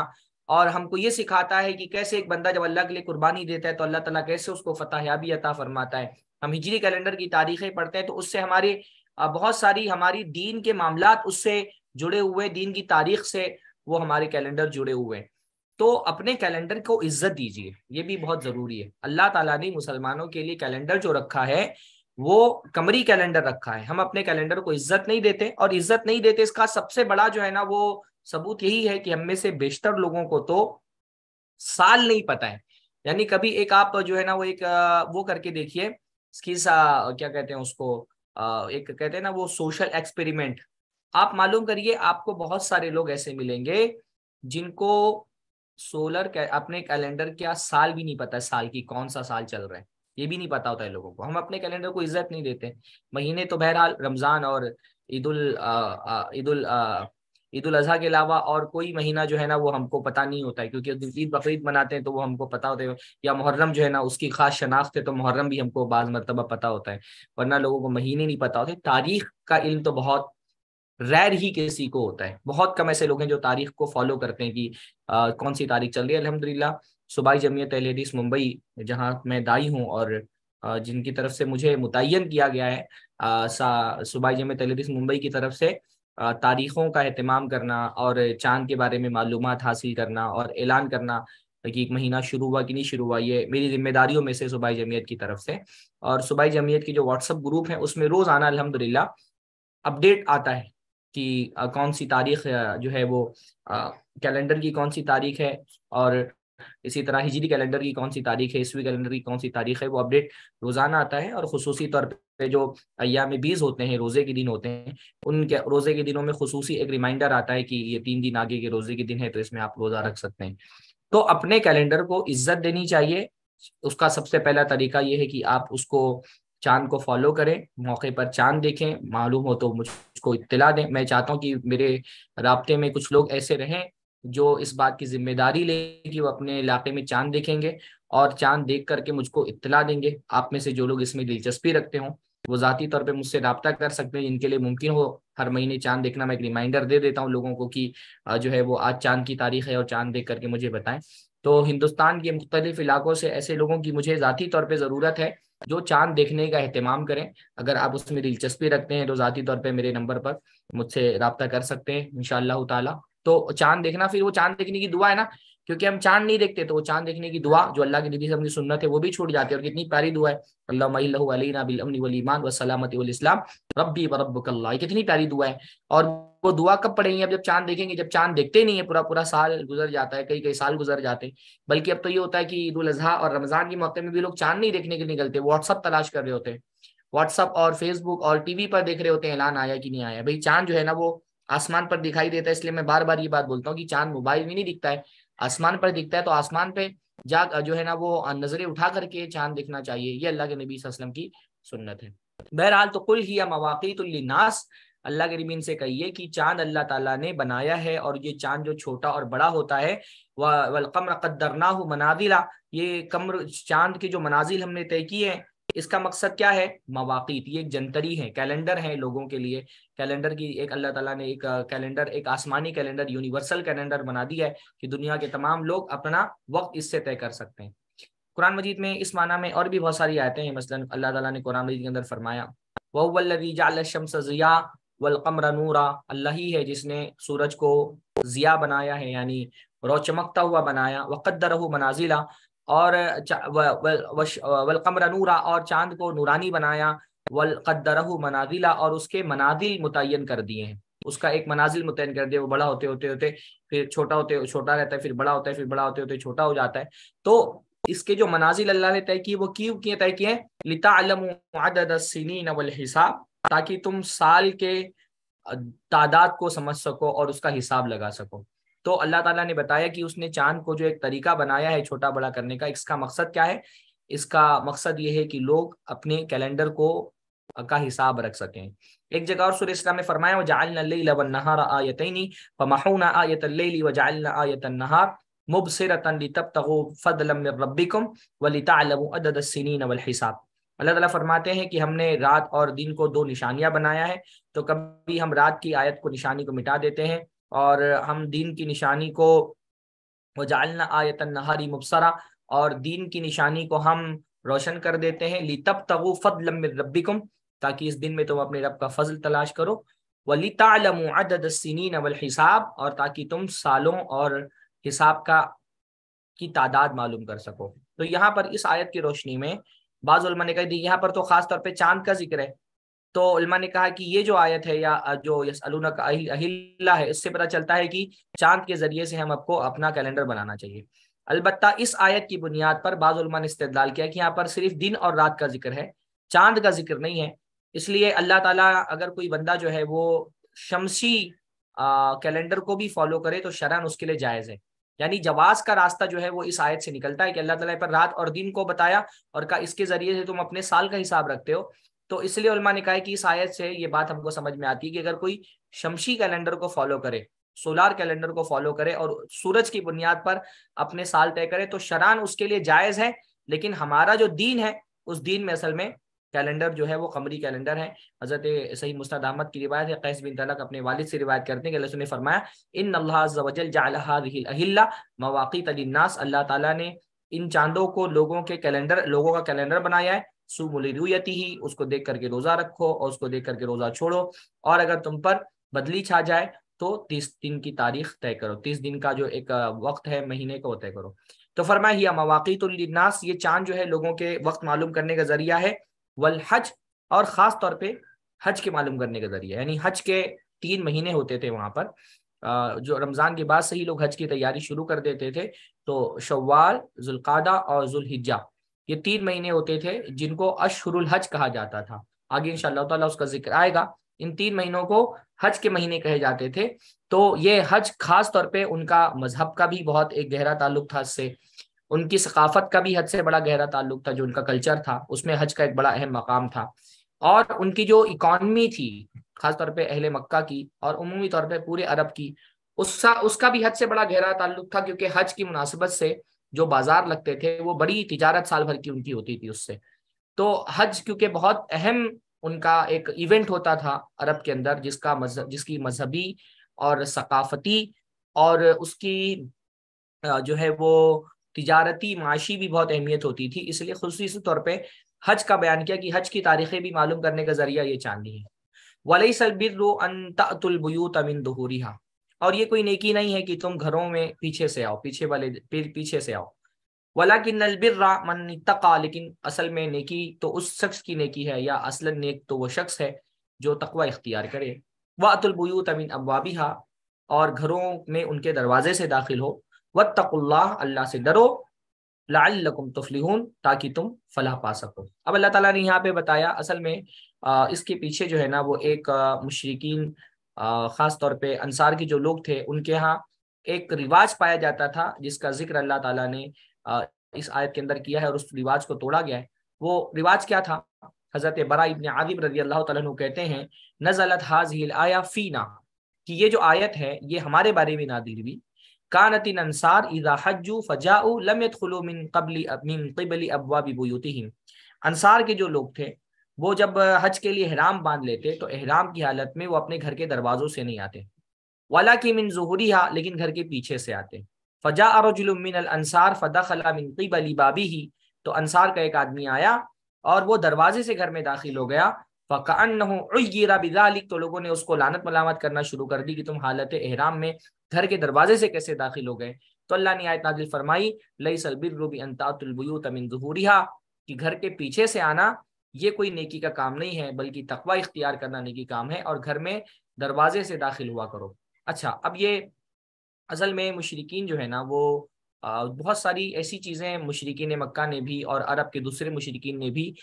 और हमको ये सिखाता है कि कैसे एक बंदा जब अल्लाह के लिए कुर्बानी देता है तो अल्लाह तला कैसे उसको फतहयाबी अता फरमाता है हम हिजरी कैलेंडर की तारीखें पढ़ते हैं तो उससे हमारे बहुत सारी हमारी दीन के मामला उससे जुड़े हुए दीन की तारीख से वो हमारे कैलेंडर जुड़े हुए हैं तो अपने कैलेंडर को इज्जत दीजिए ये भी बहुत जरूरी है अल्लाह ताला ने मुसलमानों के लिए कैलेंडर जो रखा है वो कमरी कैलेंडर रखा है हम अपने कैलेंडर को इज्जत नहीं देते और इज्जत नहीं देते इसका सबसे बड़ा जो है ना वो सबूत यही है कि हम में से बेशतर लोगों को तो साल नहीं पता है यानी कभी एक आप जो है ना वो एक वो करके देखिए इसकी क्या कहते हैं उसको एक कहते हैं ना वो सोशल एक्सपेरिमेंट आप मालूम करिए आपको बहुत सारे लोग ऐसे मिलेंगे जिनको सोलर अपने कैलेंडर क्या साल भी नहीं पता है साल की कौन सा साल चल रहा है ये भी नहीं पता होता है लोगों को हम अपने कैलेंडर को इज्जत नहीं देते महीने तो बहरहाल रमजान और ईद उल ईद उल ईद उल अजहा के अलावा और कोई महीना जो है ना वो हमको पता नहीं होता है क्योंकि ईद बकरीद मनाते हैं तो वो हमको पता होता है या मुहर्रम जो है ना उसकी खास शनाख्त है तो मुहर्रम भी हमको बाज मरतबा पता होता है वरना लोगों को महीने नहीं पता होते तारीख का इल्म तो बहुत रैर ही किसी को होता है बहुत कम ऐसे लोग हैं जो तारीख को फॉलो करते हैं कि आ, कौन सी तारीख चल रही है अलहमदिल्ला सुबाई जमीयत लेडीज मुंबई जहाँ मैं दाई हूँ और आ, जिनकी तरफ से मुझे मुतयन किया गया है आ, सुबाई जमीयत लेडीज मुंबई की तरफ से तारीखों का अहतमाम करना और चांद के बारे में मालूम हासिल करना और ऐलान करना कि एक महीना शुरू हुआ कि नहीं शुरू हुआ ये मेरी जिम्मेदारियों में से सुबाई जमीयत की तरफ से और सुबाई जमीयत के जो व्हाट्सअप ग्रुप है उसमें रोज आना अलहमदिल्ला अपडेट आता है कि कौन सी तारीख जो है वो कैलेंडर की कौन सी तारीख है और इसी तरह हिजरी कैलेंडर की कौन सी तारीख है ईस्वी कैलेंडर की कौन सी तारीख है वो अपडेट रोजाना आता है और खसूसी तौर पे जो अयाम बीज होते हैं रोजे के दिन होते हैं उनके रोजे के दिनों में खसूसी एक रिमाइंडर आता है कि ये तीन दिन आगे के रोजे के दिन है तो इसमें आप रोजा रख सकते हैं तो अपने कैलेंडर को इज्जत देनी चाहिए उसका सबसे पहला तरीका यह है कि आप उसको चांद को फॉलो करें मौके पर चांद देखें मालूम हो तो मुझको इतला दें मैं चाहता हूँ कि मेरे रबते में कुछ लोग ऐसे रहें जो इस बात की जिम्मेदारी ले कि वो अपने इलाके में चांद देखेंगे और चांद देख करके मुझको इतला देंगे आप में से जो लोग इसमें दिलचस्पी रखते हों वो ज़ाती तौर पे मुझसे रबता कर सकते हैं जिनके लिए मुमकिन हो हर महीने चांद देखना मैं एक रिमाइंडर दे देता हूँ लोगों को कि जो है वो आज चांद की तारीख है और चांद देख करके मुझे बताएं तो हिंदुस्तान के मुख्तलिफ इलाकों से ऐसे लोगों की मुझे ज़ाती तौर पर ज़रूरत है जो चांद देखने का अहतमाम करें अगर आप उसमें दिलचस्पी रखते हैं तो ज़ाती तौर पे मेरे नंबर पर मुझसे रबता कर सकते हैं इन ताला तो चांद देखना फिर वो चांद देखने की दुआ है ना क्योंकि हम चांद नहीं देखते तो वो चांद देखने की दुआ जो अल्लाह की दीदी से सुन्नत है वो भी छूट जाती है और कितनी प्यारी दुआ है अल्लाह वसलामत इस्लाम रब्बी वरबल्ला कितनी प्यारी दुआ है और वो दुआ कब पढ़ेंगे अब जब चांद देखेंगे जब चांद देखते नहीं है पूरा पूरा साल गुजर जाता है कई कई साल गुजर जाते हैं बल्कि अब तो ये होता है कि ईद उल अजहा और रमजान के मौके में भी लोग चांद नहीं देखने के लिए निकलते व्हाट्सअप तलाश कर रहे होते हैं व्हाट्सअप और फेसबुक और टीवी पर देख रहे होते हैं ऐलान आया कि नहीं आया भाई चांद जो है ना वो आसमान पर दिखाई देता है इसलिए मैं बार बार ये बात बोलता हूँ कि चांद मोबाइल में नहीं दिखता है आसमान पर दिखता है तो आसमान पे जा जो है ना वो नजरे उठा करके चांद दिखना चाहिए ये अल्लाह के नबी वसलम की सुन्नत है बहरहाल तो कुल ही मवाक़ीतुल्लिनास अल्लाह के नबी से कहिए कि चांद अल्लाह ताला ने बनाया है और ये चांद जो छोटा और बड़ा होता है वह वलकमर कदरना मनाजिला ये कमर चांद के जो मनाजिल हमने तय किए हैं इसका मकसद क्या है मवाकित ये एक जंतरी है कैलेंडर है लोगों के लिए कैलेंडर की एक अल्लाह ताला ने एक कैलेंडर एक आसमानी कैलेंडर यूनिवर्सल कैलेंडर बना दिया है कि दुनिया के तमाम लोग अपना वक्त इससे तय कर सकते हैं कुरान मजीद में इस माना में और भी बहुत सारी आयतें हैं मसलन अल्लाह ताला ने कुरान मजीद के अंदर फरमाया वल्लवीजा वलकमर नूरा अल्लाह ही है जिसने सूरज को जिया बनाया है यानी रो चमकता हुआ बनाया वक़द्दरहु मनाजिला और वलकमर नूरा और चांद को नूरानी बनाया वलकदरह मनाजिला और उसके मनाजिल मुतन कर दिए हैं उसका एक मनाजिल मुतन कर दिया वो बड़ा होते होते होते फिर छोटा होते छोटा रहता है फिर बड़ा होता है फिर बड़ा होते होते छोटा हो जाता है तो इसके जो मनाजिल अल्लाह ने तय किए वो क्यों किए तय किए लिता हिसाब ताकि तुम साल के तादाद को समझ सको और उसका हिसाब लगा सको तो अल्लाह ताला ने बताया कि उसने चांद को जो एक तरीका बनाया है छोटा बड़ा करने का इसका मकसद क्या है इसका मकसद ये है कि लोग अपने कैलेंडर को का हिसाब रख सकें एक जगह और सुरेश में फरमाया वजालनहार मुबसरतनबिकुम अल्लाह ताला फरमाते हैं कि हमने रात और दिन को दो निशानियां बनाया है तो कभी हम रात की आयत को निशानी को मिटा देते हैं और हम दीन की निशानी को वजालना आयतन नहारी मुबसरा और दीन की निशानी को हम रोशन कर देते हैं ली तब तवु फदल रब्बिकुम ताकि इस दिन में तुम अपने रब का फजल तलाश करो वली तमदसिन हिसाब और ताकि तुम सालों और हिसाब का की तादाद मालूम कर सको तो यहाँ पर इस आयत की रोशनी में बाजुल ने कह दी यहाँ पर तो खास तौर पे चांद का जिक्र है तो उलमा ने कहा कि ये जो आयत है या जो अलूना का अहिल्ला है इससे पता चलता है कि चांद के जरिए से हम आपको अपना कैलेंडर बनाना चाहिए अलबत् इस आयत की बुनियाद पर बाज़ुलमा ने इस्तेदाल किया कि यहाँ पर सिर्फ दिन और रात का जिक्र है चांद का जिक्र नहीं है इसलिए अल्लाह ताला अगर कोई बंदा जो है वो शमसी कैलेंडर को भी फॉलो करे तो शरण उसके लिए जायज़ है यानी जवाज का रास्ता जो है वो इस आयत से निकलता है कि अल्लाह ताला पर रात और दिन को बताया और का इसके जरिए से तुम अपने साल का हिसाब रखते हो तो इसलिए उलमा ने कहा कि इस आयत से ये बात हमको समझ में आती है कि अगर कोई शमशी कैलेंडर को फॉलो करे सोलार कैलेंडर को फॉलो करे और सूरज की बुनियाद पर अपने साल तय करे तो शरान उसके लिए जायज है लेकिन हमारा जो दीन है उस दीन में असल में कैलेंडर जो है वो कमरी कैलेंडर है हजरत सही मुस्ताद अहमद की रिवायत है कैस बिन तलक अपने वालिद से रिवायत करते हैं कि ने फरमाया इन अल्लाह मवाक़ी तलीनास अल्लाह ताला ने इन चांदों को लोगों के कैलेंडर लोगों का कैलेंडर बनाया है सुमुलरुयती ही उसको देख करके रोजा रखो और उसको देख करके रोजा छोड़ो और अगर तुम पर बदली छा जाए तो तीस दिन की तारीख तय करो तीस दिन का जो एक वक्त है महीने का वो तय करो तो फरमाया ही ये चांद जो है लोगों के वक्त मालूम करने का जरिया है वल हज और ख़ास तौर पर हज के मालूम करने का जरिया यानी हज के तीन महीने होते थे वहाँ पर जो रमज़ान के बाद से ही लोग हज की तैयारी शुरू कर देते थे तो शवाल जुल्कादा और जुल्हिजा ये तीन महीने होते थे जिनको अशरुल हज कहा जाता था आगे इन ताला उसका जिक्र आएगा इन तीन महीनों को हज के महीने कहे जाते थे तो ये हज खास तौर पे उनका मजहब का भी बहुत एक गहरा ताल्लुक था इससे उनकी सकाफत का भी हद से बड़ा गहरा ताल्लुक था जो उनका कल्चर था उसमें हज का एक बड़ा अहम मकाम था और उनकी जो इकॉनमी थी खासतौर पे अहले मक्का की और अमूमी तौर पे पूरे अरब की उसका उसका भी हज से बड़ा गहरा ताल्लुक था क्योंकि हज की मुनासबत से जो बाजार लगते थे वो बड़ी तिजारत साल भर की उनकी होती थी उससे तो हज क्योंकि बहुत अहम उनका एक इवेंट होता था अरब के अंदर जिसका मजहब जिसकी मजहबी और सकाफती और उसकी जो है वो तजारती माशी भी बहुत अहमियत होती थी इसलिए खसूस तौर पर हज का बयान किया कि हज की तारीखें भी मालूम करने का जरिया ये चांदी है वलई सलबिर अनतातुलबयूत तमिन दहूरी और ये कोई नेकी नहीं है कि तुम घरों में पीछे से आओ पीछे वाले पीछे से आओ वाला कि नलबिर्रा मन तका लेकिन असल में नेकी तो उस शख्स की नेकी है या असल नेक तो वो शख्स है जो तकवा इख्तियार करे वातुलबयू तमिन हा और घरों में उनके दरवाजे से दाखिल हो व तकुल्ला अल्लाह से डरो लाकुम तफलीहून ताकि तुम फलाह पा सको अब अल्लाह ताला ने यहाँ पे बताया असल में इसके पीछे जो है ना वो एक मुशरकिन ख़ास तौर पे अंसार के जो लोग थे उनके यहाँ एक रिवाज पाया जाता था जिसका जिक्र अल्लाह ताला ने इस आयत के अंदर किया है और उस रिवाज को तोड़ा गया है वो रिवाज क्या था हज़रत बरा इबन आदिब रजी अल्लाह तु कहते हैं नज़लत हाजिल आया फ़ीना कि ये जो आयत है ये हमारे बारे में नादिर हुई कानतिन अंसार फ़जाऊ लमयत मिन कबली मिन कबली अबवा अंसार के जो लोग थे वो जब हज के लिए अहराम बांध लेते तो अहराम की हालत में वो अपने घर के दरवाजों से नहीं आते वाला की मिन जहूरी हा लेकिन घर के पीछे से आते फजा अरजुलमिन फदा खला मिन अली बाबी ही तो अनसार का एक आदमी आया और वो दरवाजे से घर में दाखिल हो गया फ़कान उरा तो लोगों ने उसको लानत मलामत करना शुरू कर दी कि तुम हालत एहराम में घर के दरवाजे से कैसे दाखिल हो गए तो अल्लाह ने आयत नादिल फरमाई लई सलबिर रूबी अंतातुलबयूत मिन जहूरिहा कि घर के पीछे से आना ये कोई नेकी का काम नहीं है बल्कि तकवा इख्तियार करना नेकी काम है और घर में दरवाजे से दाखिल हुआ करो अच्छा अब ये असल में मुशरकिन जो है ना वो बहुत सारी ऐसी चीज़ें मुशरकिन मक्का ने भी और अरब के दूसरे मुशरकिन ने भी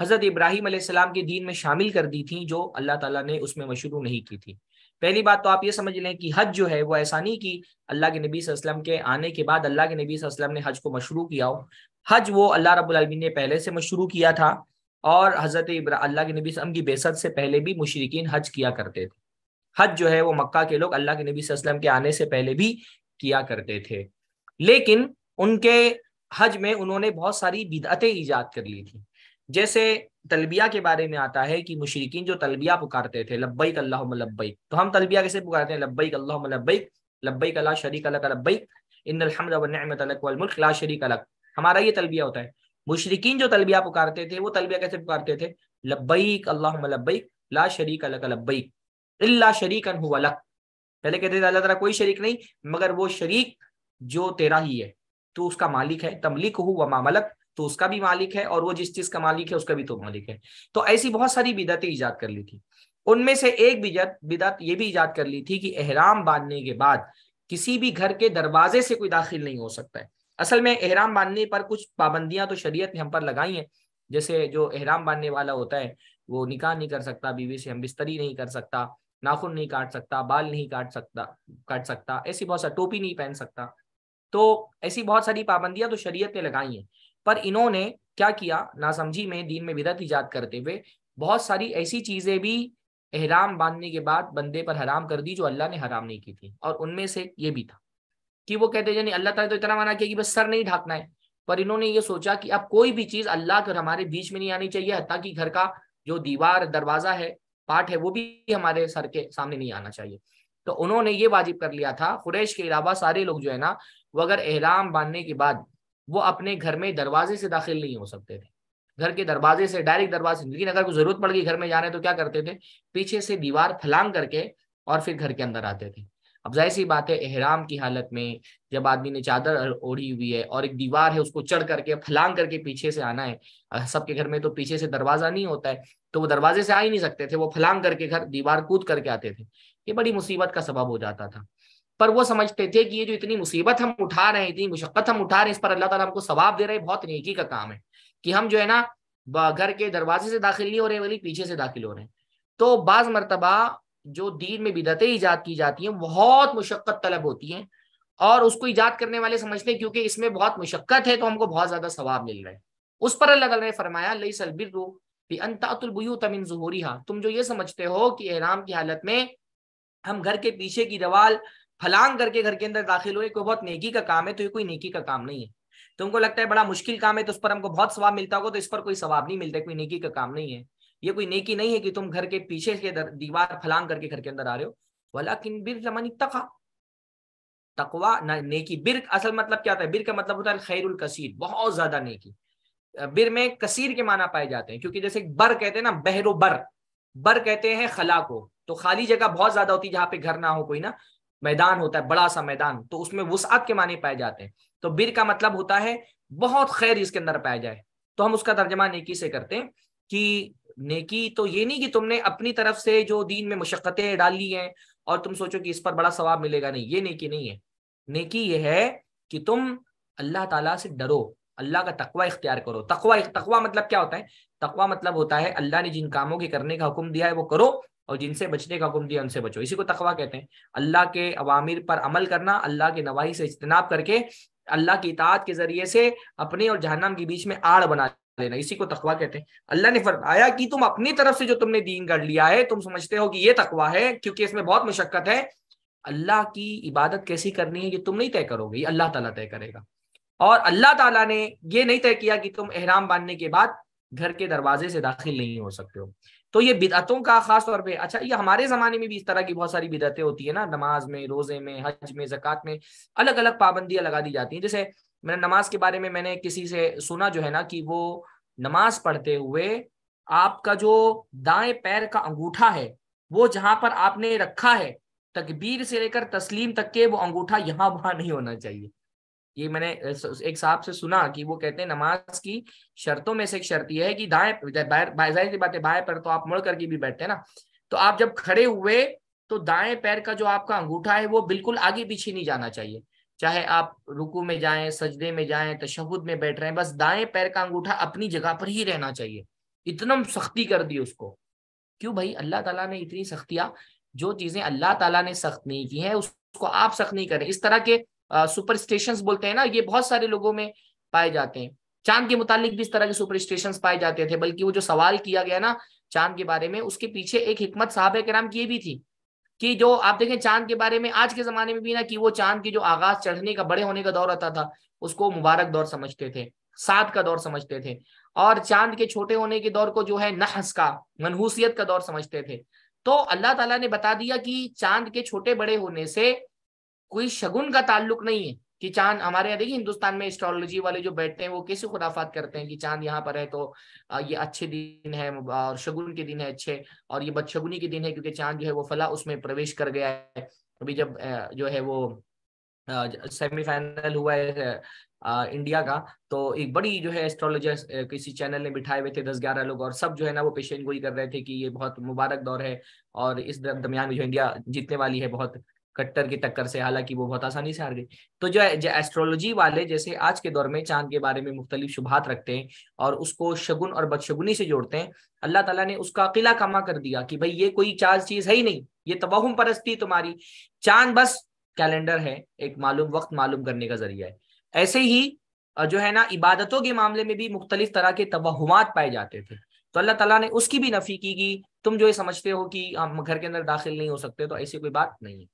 हज़रत इब्राहिम आसमाम के दीन में शामिल कर दी थी जो अल्लाह ताला ने उसमें मशरू नहीं की थी पहली बात तो आप ये समझ लें कि हज जो है वो ऐसा नहीं कि अल्लाह के नबी वसल्लम के आने के बाद अल्लाह के नबी वसल्लम ने हज को मशरू किया हो हज वो अल्लाह रबालमीन ने पहले से मशरू किया था और हज़रत इब्रा अल्लाह के नबी वसम की बेसत से पहले भी मुशरकिन हज किया करते थे हज जो है वो मक्का के लोग अल्लाह के नबी वसलम के आने से पहले भी किया करते थे लेकिन उनके हज में उन्होंने बहुत सारी बिदअतें ईजाद कर ली थी जैसे तलबिया के बारे में आता है कि मुशरकिन जो तलबिया पुकारते थे लब्बैक अल्लाह लब्बैक तो हम तलबिया कैसे पुकारते हैं लब्बैक अल्लाह लब्बैक लब्बैक अला शरीक अलग लब्बैक इन अलहमद ला शरीक अलग हमारा ये तलबिया होता है मुशरकिन जो तलबिया पुकारते थे वो तलबिया कैसे पुकारते थे लब्बैक अल्लाह ला शरीक अलक लब्बई अल्ला शरीक अन लक पहले कहते थे अल्लाह तला कोई शरीक नहीं मगर वो शरीक जो तेरा ही है तो उसका मालिक है तमलिक हु व मामलक तो उसका भी मालिक है और वो जिस चीज का मालिक है उसका भी तो मालिक है तो ऐसी बहुत सारी बिदातें ईजाद कर ली थी उनमें से एक बिदत बिदात ये भी ईजाद कर ली थी कि एहराम बांधने के बाद किसी भी घर के दरवाजे से कोई दाखिल नहीं हो सकता है असल में एहराम बांधने पर कुछ पाबंदियां तो शरीयत ने हम पर लगाई हैं जैसे जो एहराम बांधने वाला होता है वो निकाह नहीं कर सकता बीवी से हम बिस्तरी नहीं कर सकता नाखून नहीं काट सकता बाल नहीं काट सकता काट सकता ऐसी बहुत सारी टोपी नहीं पहन सकता तो ऐसी बहुत सारी पाबंदियां तो शरीयत ने लगाई हैं पर इन्होंने क्या किया नासमझी में दीन में बिदत ईजाद करते हुए बहुत सारी ऐसी चीजें भी एहराम बांधने के बाद बंदे पर हराम कर दी जो अल्लाह ने हराम नहीं की थी और उनमें से ये भी था कि वो कहते हैं यानी अल्लाह ताला तो इतना मना किया कि बस सर नहीं ढाकना है पर इन्होंने ये सोचा कि अब कोई भी चीज अल्लाह के हमारे बीच में नहीं आनी चाहिए हत्या कि घर का जो दीवार दरवाजा है पाठ है वो भी हमारे सर के सामने नहीं आना चाहिए तो उन्होंने ये वाजिब कर लिया था खुरैश के अलावा सारे लोग जो है ना वो अगर एहराम बांधने के बाद वो अपने घर में दरवाजे से दाखिल नहीं हो सकते थे घर के दरवाजे से डायरेक्ट दरवाजे लेकिन अगर कोई जरूरत पड़ गई घर में जाने तो क्या करते थे पीछे से दीवार फलांग करके और फिर घर के अंदर आते थे अब जाहिर सी बात है एहराम की हालत में जब आदमी ने चादर ओढ़ी हुई है और एक दीवार है उसको चढ़ करके फलांग करके पीछे से आना है सबके घर में तो पीछे से दरवाजा नहीं होता है तो वो दरवाजे से आ ही नहीं सकते थे वो फलांग करके घर दीवार कूद करके आते थे ये बड़ी मुसीबत का सबब हो जाता था पर वो समझते थे कि ये जो इतनी मुसीबत हम उठा रहे हैं इतनी मुशक्कत हम उठा रहे हैं इस पर अल्लाह ताला हमको सवाब दे रहे हैं बहुत नेकी का काम है कि हम जो है ना घर के दरवाजे से दाखिल नहीं हो रहे बल्कि पीछे से दाखिल हो रहे हैं तो बाज मरतबा जो दीन में बिदतें ईजाद की जाती हैं बहुत मुशक्क़त तलब होती हैं और उसको ईजाद करने वाले समझते हैं क्योंकि इसमें बहुत मुशक्क़त है तो हमको बहुत ज़्यादा सवाब मिल रहा है उस पर अल्लाह ने फरमाया तमिन तुम जो ये समझते हो कि एहराम की हालत में हम घर के पीछे की दवाल फलांग करके घर के अंदर दाखिल हुए कोई बहुत नेकी का काम है तो ये कोई नेकी का काम नहीं है तुमको तो लगता है बड़ा मुश्किल काम है तो उस पर हमको बहुत सवाब मिलता होगा तो इस पर कोई सवाब नहीं मिलता कोई नेकी का काम नहीं है ये कोई नेकी नहीं है कि तुम घर के पीछे के दीवार फलांग करके घर के अंदर आ रहे हो वाला किन बिर जमानी तका तकवा नेकी बिर असल मतलब क्या होता है बिर का मतलब होता है खैरुल कसीर बहुत ज्यादा नेकी बिर में कसीर के माना पाए जाते हैं क्योंकि जैसे बर कहते हैं ना बहरो बर बर कहते हैं खला को तो खाली जगह बहुत ज्यादा होती है जहाँ पे घर ना हो कोई ना मैदान होता है बड़ा सा मैदान तो उसमें वसअत के माने पाए जाते हैं तो बिर का मतलब होता है बहुत खैर इसके अंदर पाया जाए तो हम उसका तर्जमा नेकी से करते हैं कि नेकी तो ये नहीं कि तुमने अपनी तरफ से जो दीन में मुशक्क़तें डाली हैं और तुम सोचो कि इस पर बड़ा सवाब मिलेगा नहीं ये नेकी नहीं है नेकी ये है कि तुम अल्लाह ताला से डरो अल्लाह का तकवा इख्तियार करो तकवा तकवा मतलब क्या होता है तकवा मतलब होता है अल्लाह ने जिन कामों के करने का हुक्म दिया है वो करो और जिनसे बचने का हुक्म दिया उनसे बचो इसी को तकवा कहते हैं अल्लाह के अवामिर पर अमल करना अल्लाह के नवाही से इज्तनाब करके अल्लाह की इतात के जरिए से अपने और जहन्नम के बीच में आड़ बना लेना इसी को तकवा कहते हैं अल्लाह ने फरमाया कि तुम अपनी तरफ से जो तुमने दीन गढ़ लिया है तुम समझते हो कि ये तकवा है क्योंकि इसमें बहुत मुशक्कत है अल्लाह की इबादत कैसी करनी है ये तुम नहीं तय करोगे अल्लाह तला तय करेगा और अल्लाह तला ने यह नहीं तय किया कि तुम एहराम बांधने के बाद घर के दरवाजे से दाखिल नहीं हो सकते हो तो ये बिदअतों का खास तौर पे अच्छा ये हमारे जमाने में भी इस तरह की बहुत सारी बिदतें होती है ना नमाज में रोजे में हज में जक़ात में अलग अलग पाबंदियां लगा दी जाती हैं जैसे मैंने नमाज के बारे में मैंने किसी से सुना जो है ना कि वो नमाज पढ़ते हुए आपका जो दाएं पैर का अंगूठा है वो जहां पर आपने रखा है तकबीर से लेकर तस्लीम तक के वो अंगूठा यहाँ वहां नहीं होना चाहिए ये मैंने एक साहब से सुना कि वो कहते हैं नमाज की शर्तों में से एक शर्त यह है कि दाएं जाहिर की बात है बाएं पर तो आप मुड़ करके भी बैठते हैं ना तो आप जब खड़े हुए तो दाएं पैर का जो आपका अंगूठा है वो बिल्कुल आगे पीछे नहीं जाना चाहिए चाहे आप रुकू में जाएं सजदे में जाएं तशहुद में बैठ रहे हैं बस दाएं पैर का अंगूठा अपनी जगह पर ही रहना चाहिए इतना सख्ती कर दी उसको क्यों भाई अल्लाह ताला ने इतनी सख्तियां जो चीजें अल्लाह ताला ने सख्त नहीं की हैं उसको आप सख्त नहीं करें इस तरह के सुपर स्टेशन बोलते हैं ना ये बहुत सारे लोगों में पाए जाते हैं चांद के मुतालिक भी इस तरह के सुपर स्टेशन पाए जाते थे बल्कि वो जो सवाल किया गया ना चांद के बारे में उसके पीछे एक हिकमत साहब कराम की भी थी कि जो आप देखें चांद के बारे में आज के जमाने में भी ना कि वो चांद की जो आगाज चढ़ने का बड़े होने का दौर आता था उसको मुबारक दौर समझते थे सात का दौर समझते थे और चांद के छोटे होने के दौर को जो है नहस का मनहूसियत का दौर समझते थे तो अल्लाह ताला ने बता दिया कि चांद के छोटे बड़े होने से कोई शगुन का ताल्लुक नहीं है कि चांद हमारे यहाँ देखिए हिंदुस्तान में एस्ट्रोलॉजी वाले जो बैठते हैं वो कैसे खुराफात करते हैं कि चांद यहाँ पर है तो ये अच्छे दिन है और शगुन के दिन है अच्छे और ये बदशगुनी के दिन है क्योंकि चांद जो है वो फला उसमें प्रवेश कर गया है अभी जब जो है वो सेमीफाइनल हुआ है इंडिया का तो एक बड़ी जो है एस्ट्रोलॉजर किसी चैनल ने बिठाए हुए थे दस ग्यारह लोग और सब जो है ना वो पेशेंट गोई कर रहे थे कि ये बहुत मुबारक दौर है और इस दरमियान में जो इंडिया जीतने वाली है बहुत कट्टर की टक्कर से हालांकि वो बहुत आसानी से हार गई तो जो, जो एस्ट्रोलॉजी वाले जैसे आज के दौर में चांद के बारे में मुख्तलिफ शुभात रखते हैं और उसको शगुन और बदशगुनी से जोड़ते हैं अल्लाह ताला ने उसका किला कमा कर दिया कि भाई ये कोई चार चीज है ही नहीं ये तबाहम परस्ती तुम्हारी चांद बस कैलेंडर है एक मालूम वक्त मालूम करने का जरिया है ऐसे ही जो है ना इबादतों के मामले में भी मुख्तलिफ तरह के तबाहमत पाए जाते थे तो अल्लाह तला ने उसकी भी नफी की कि तुम जो ये समझते हो कि हम घर के अंदर दाखिल नहीं हो सकते तो ऐसी कोई बात नहीं है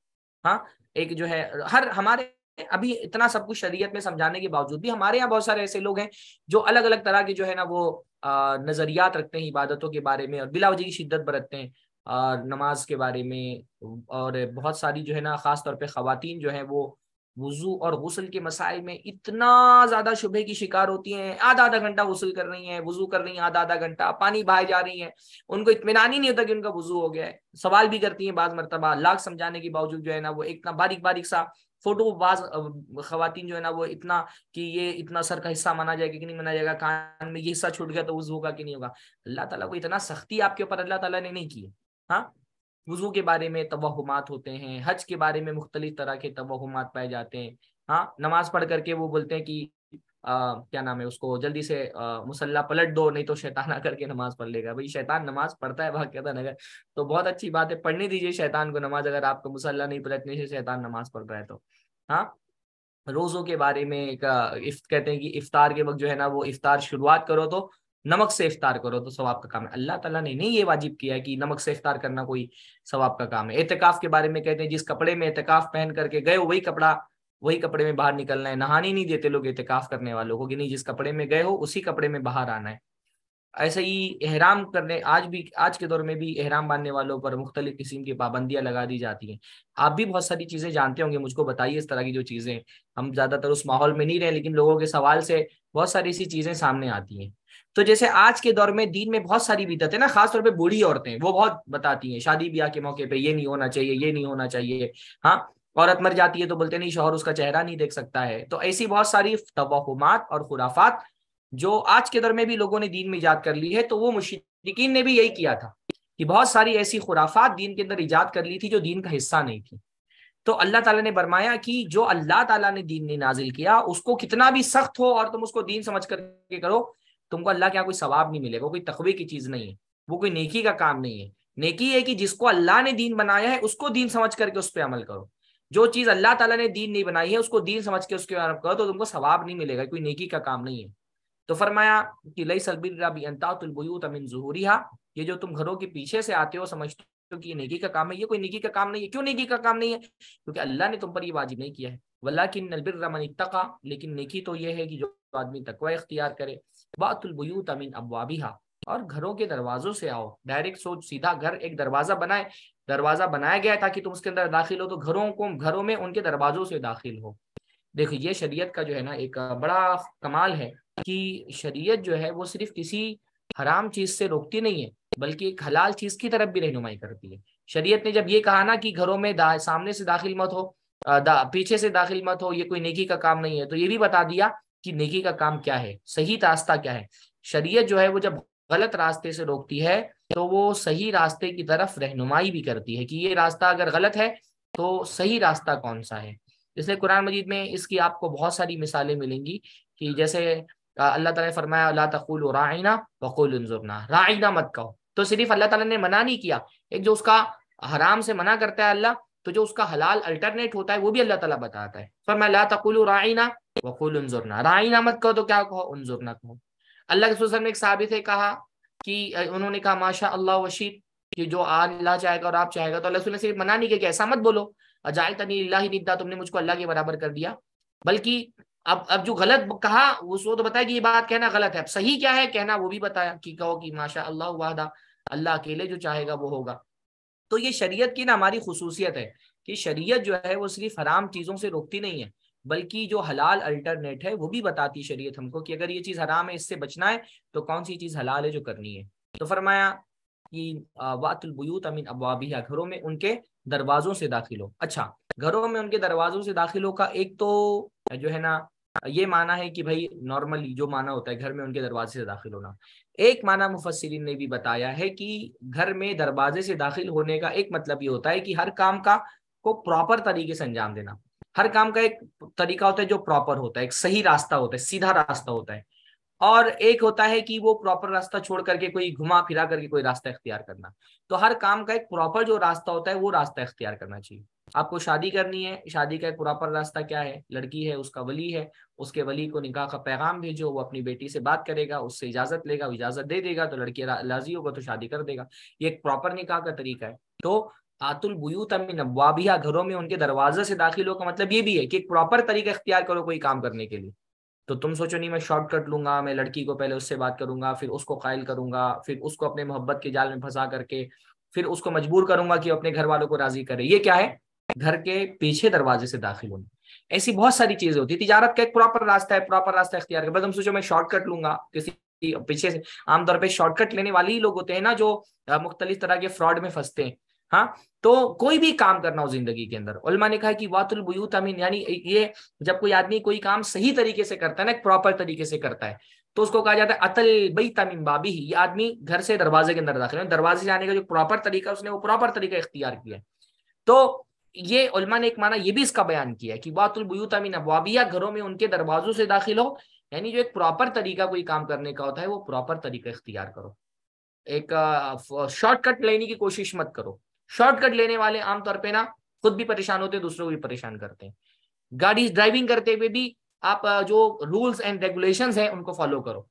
हाँ एक जो है हर हमारे अभी इतना सब कुछ शरीयत में समझाने के बावजूद भी हमारे यहाँ बहुत सारे ऐसे लोग हैं जो अलग अलग तरह के जो है ना वो नजरियात रखते हैं इबादतों के बारे में और बिलावजी की शिद्दत बरतते हैं और नमाज के बारे में और बहुत सारी जो है ना खास तौर पे खातन जो है वो वजू और गसल के मसाइल में इतना ज्यादा शुभे की शिकार होती हैं आधा आधा घंटा गसल कर रही हैं वजू कर रही हैं आधा आधा घंटा पानी बहाए जा रही हैं उनको इतमान ही नहीं होता कि उनका वजू हो गया है सवाल भी करती हैं बाज मरतबा लाख समझाने के बावजूद जो है ना वो इतना बारीक बारीक सा फोटो बाज खातन जो है ना वो इतना कि ये इतना सर का हिस्सा माना जाएगा कि नहीं माना जाएगा कान में ये हिस्सा छूट गया तो वजू होगा कि नहीं होगा अल्लाह तला को इतना सख्ती आपके ऊपर अल्लाह तला ने नहीं की है हाँ वजू के बारे में तोहमात होते हैं हज के बारे में मुख्तलिफ तरह के तवहुमात पाए जाते हैं हाँ नमाज पढ़ करके वो बोलते हैं कि आ, क्या नाम है उसको जल्दी से मुसल्ला पलट दो नहीं तो शैतान आकर के नमाज पढ़ लेगा भाई शैतान नमाज पढ़ता है वाक्यता नगर तो बहुत अच्छी बात है पढ़ने दीजिए शैतान को नमाज अगर आपको मुसल्ला नहीं पलटने से शैतान नमाज पढ़ रहा है तो हाँ रोज़ों के बारे में एक इफ्त कहते हैं कि इफ्तार के वक्त जो है ना वो इफ्तार शुरुआत करो तो नमक से इफ्तार करो तो सवाब का काम है अल्लाह ताला ने नहीं ये वाजिब किया है कि नमक से इफ्तार करना कोई सवाब का काम है एहतिकाफ के बारे में कहते हैं जिस कपड़े में एहतिकाफ पहन करके गए हो वही कपड़ा वही कपड़े में बाहर निकलना है नहाने नहीं देते लोग एहतिकाफ करने वालों को कि नहीं जिस कपड़े में गए हो उसी कपड़े में बाहर आना है ऐसे ही एहराम करने आज भी आज के दौर में भी एहराम बांधने वालों पर मुख्तलिफ किस्म की पाबंदियां लगा दी जाती हैं आप भी बहुत सारी चीज़ें जानते होंगे मुझको बताइए इस तरह की जो चीज़ें हम ज़्यादातर उस माहौल में नहीं रहे लेकिन लोगों के सवाल से बहुत सारी ऐसी चीज़ें सामने आती हैं तो जैसे आज के दौर में दीन में बहुत सारी बिदत है ना खासतौर पर बूढ़ी औरतें वो बहुत बताती हैं शादी ब्याह के मौके पर ये नहीं होना चाहिए ये नहीं होना चाहिए हाँ औरत मर जाती है तो बोलते नहीं शोहर उसका चेहरा नहीं देख सकता है तो ऐसी बहुत सारी तोहमात और खुराफात जो आज के दौर में भी लोगों ने दीन में ईजाद कर ली है तो वो मुशिकिन ने भी यही किया था कि बहुत सारी ऐसी खुराफात दीन के अंदर ईजाद कर ली थी जो दीन का हिस्सा नहीं थी तो अल्लाह ताला ने बरमाया कि जो अल्लाह ताला ने दीन ने नाजिल किया उसको कितना भी सख्त हो और तुम उसको दीन समझ करके करो तुमको अल्लाह के यहाँ कोई सवाब नहीं मिलेगा कोई तकवे की चीज नहीं है वो कोई नेकी का काम नहीं है नेकी है कि जिसको अल्लाह ने दीन बनाया है उसको दीन समझ करके उस पर अमल करो जो चीज अल्लाह ताला ने दीन नहीं बनाई है उसको दीन समझ के उसके अमल करो तो तुमको सवाब नहीं मिलेगा कोई नेकी का काम नहीं है तो फरमाया कि लई सलबिरबीताबयूत अमिन जहूरिया ये जो तुम घरों के पीछे से आते हो समझते हो कि ये नेकी का काम है ये कोई नेकी का काम नहीं है क्यों नेकी का काम नहीं है क्योंकि अल्लाह ने तुम पर ये वाजिब नहीं किया है वल्ला की नलबिर रमन इतका लेकिन नेकी तो ये है कि जो आदमी तकवा इख्तियार करे वातुलबयूत अमीन अबवाबिहा और घरों के दरवाजों से आओ डायरेक्ट सोच सीधा घर एक दरवाजा बनाए दरवाजा बनाया गया ताकि तुम उसके अंदर दाखिल हो तो घरों को घरों में उनके दरवाजों से दाखिल हो देखो ये शरीयत का जो है ना एक बड़ा कमाल है कि शरीयत जो है वो सिर्फ किसी हराम चीज से रोकती नहीं है बल्कि एक हलाल चीज की तरफ भी रहनुमाई करती है शरीयत ने जब ये कहा ना कि घरों में सामने से दाखिल मत हो दा, पीछे से दाखिल मत हो ये कोई नेकी का काम नहीं है तो ये भी बता दिया कि नेकी का काम क्या है सही रास्ता क्या है शरीयत जो है वो जब गलत रास्ते से रोकती है तो वो सही रास्ते की तरफ रहनुमाई भी करती है कि ये रास्ता अगर गलत है तो सही रास्ता कौन सा है इसलिए कुरान मजीद में इसकी आपको बहुत सारी मिसालें मिलेंगी कि जैसे अल्लाह ताला ने फरमाया अल्लाह तकुल राइना वकुल राइना मत कहो तो सिर्फ अल्लाह ताला ने मना नहीं किया एक जो उसका हराम से मना करता है अल्लाह तो जो उसका हलाल अल्टरनेट होता है वो भी अल्लाह ताला बताता है मैं ला तकुल राइना वकुल उनजुरना राइना मत कहो तो क्या कहो उनजुरना कहो अल्लाह के ने एक साबित है कहा कि उन्होंने कहा माशा अल्लाह वशीद कि जो अल्लाह चाहेगा और आप चाहेगा तो अल्लाह ने सिर्फ मना नहीं किया कि ऐसा मत बोलो अजाय तनी अल्लाह निद्दा तुमने मुझको अल्लाह के बराबर कर दिया बल्कि अब अब जो गलत कहा वो सो तो बताया कि ये बात कहना गलत है अब सही क्या है कहना वो भी बताया कि कहो कि माशा अल्लाह वादा अल्लाह अकेले जो चाहेगा वो होगा तो ये शरीयत की ना हमारी खसूसियत है कि शरीयत जो है वो सिर्फ हराम चीज़ों से रोकती नहीं है बल्कि जो हलाल अल्टरनेट है वो भी बताती है शरीयत हमको कि अगर ये चीज़ हराम है इससे बचना है तो कौन सी चीज़ हलाल है जो करनी है तो फरमाया कि वातुलबयूत अमीन अबाबिया घरों में उनके दरवाज़ों से दाखिल हो अच्छा घरों में उनके दरवाज़ों से दाखिल हो का एक तो जो है ना ये माना है कि भाई नॉर्मली जो माना होता है घर में उनके दरवाजे से दाखिल होना एक माना मुफसरीन ने भी बताया है कि घर में दरवाजे से दाखिल होने का एक मतलब ये होता है कि हर काम का को प्रॉपर तरीके से अंजाम देना हर काम का एक तरीका होता है जो प्रॉपर होता है एक सही रास्ता होता है सीधा रास्ता होता है और एक होता है कि वो प्रॉपर रास्ता छोड़ करके कोई घुमा फिरा करके कोई रास्ता इख्तियार करना तो हर काम का एक प्रॉपर जो रास्ता होता है वो रास्ता इख्तियार करना चाहिए आपको शादी करनी है शादी का एक प्रॉपर रास्ता क्या है लड़की है उसका वली है उसके वली को निकाह का पैगाम भेजो वो अपनी बेटी से बात करेगा उससे इजाजत लेगा इजाजत दे देगा तो लड़की लाजी होगा तो शादी कर देगा ये एक प्रॉपर निकाह का तरीका है तो आतुल बुयूत अमिन नवाबिया घरों में उनके दरवाजे से दाखिल हो का मतलब ये भी है कि एक प्रॉपर तरीका इख्तियार करो कोई काम करने के लिए तो तुम सोचो नहीं मैं शॉर्टकट लूंगा मैं लड़की को पहले उससे बात करूंगा फिर उसको कायल करूंगा फिर उसको अपने मोहब्बत के जाल में फंसा करके फिर उसको मजबूर करूंगा कि अपने घर वालों को राजी करे ये क्या है घर के पीछे दरवाजे से दाखिल होने ऐसी बहुत सारी चीजें होती है तिजारत का एक प्रॉपर रास्ता है प्रॉपर रास्ता अख्तियार कर तुम सोचो मैं शॉर्टकट लूंगा किसी पीछे से आमतौर पर शॉर्टकट लेने वाले ही लोग होते हैं ना जो मुख्तलिफ तरह के फ्रॉड में फंसते हैं हाँ तो कोई भी काम करना हो जिंदगी के अंदर उलमा ने कहा कि वातुल बुयूत अमीन यानी ये जब कोई आदमी कोई काम सही तरीके से करता है ना प्रॉपर तरीके से करता है तो उसको कहा जाता है अतल बई तमीम बाबी ही ये आदमी घर से दरवाजे के अंदर दाखिल है दरवाजे से आने का जो प्रॉपर तरीका उसने वो प्रॉपर तरीका इख्तियार किया है तो ये उलमा ने एक माना ये भी इसका बयान किया है कि वातुल बुयूत अमीन अबाबिया घरों में उनके दरवाजों से दाखिल हो यानी जो एक प्रॉपर तरीका कोई काम करने का होता है वो प्रॉपर तरीका इख्तियार करो एक शॉर्टकट लेने की कोशिश मत करो शॉर्टकट लेने वाले आमतौर पे ना खुद भी परेशान होते हैं दूसरों को भी परेशान करते हैं गाड़ी ड्राइविंग करते हुए भी आप जो रूल्स एंड रेगुलेशन है उनको फॉलो करो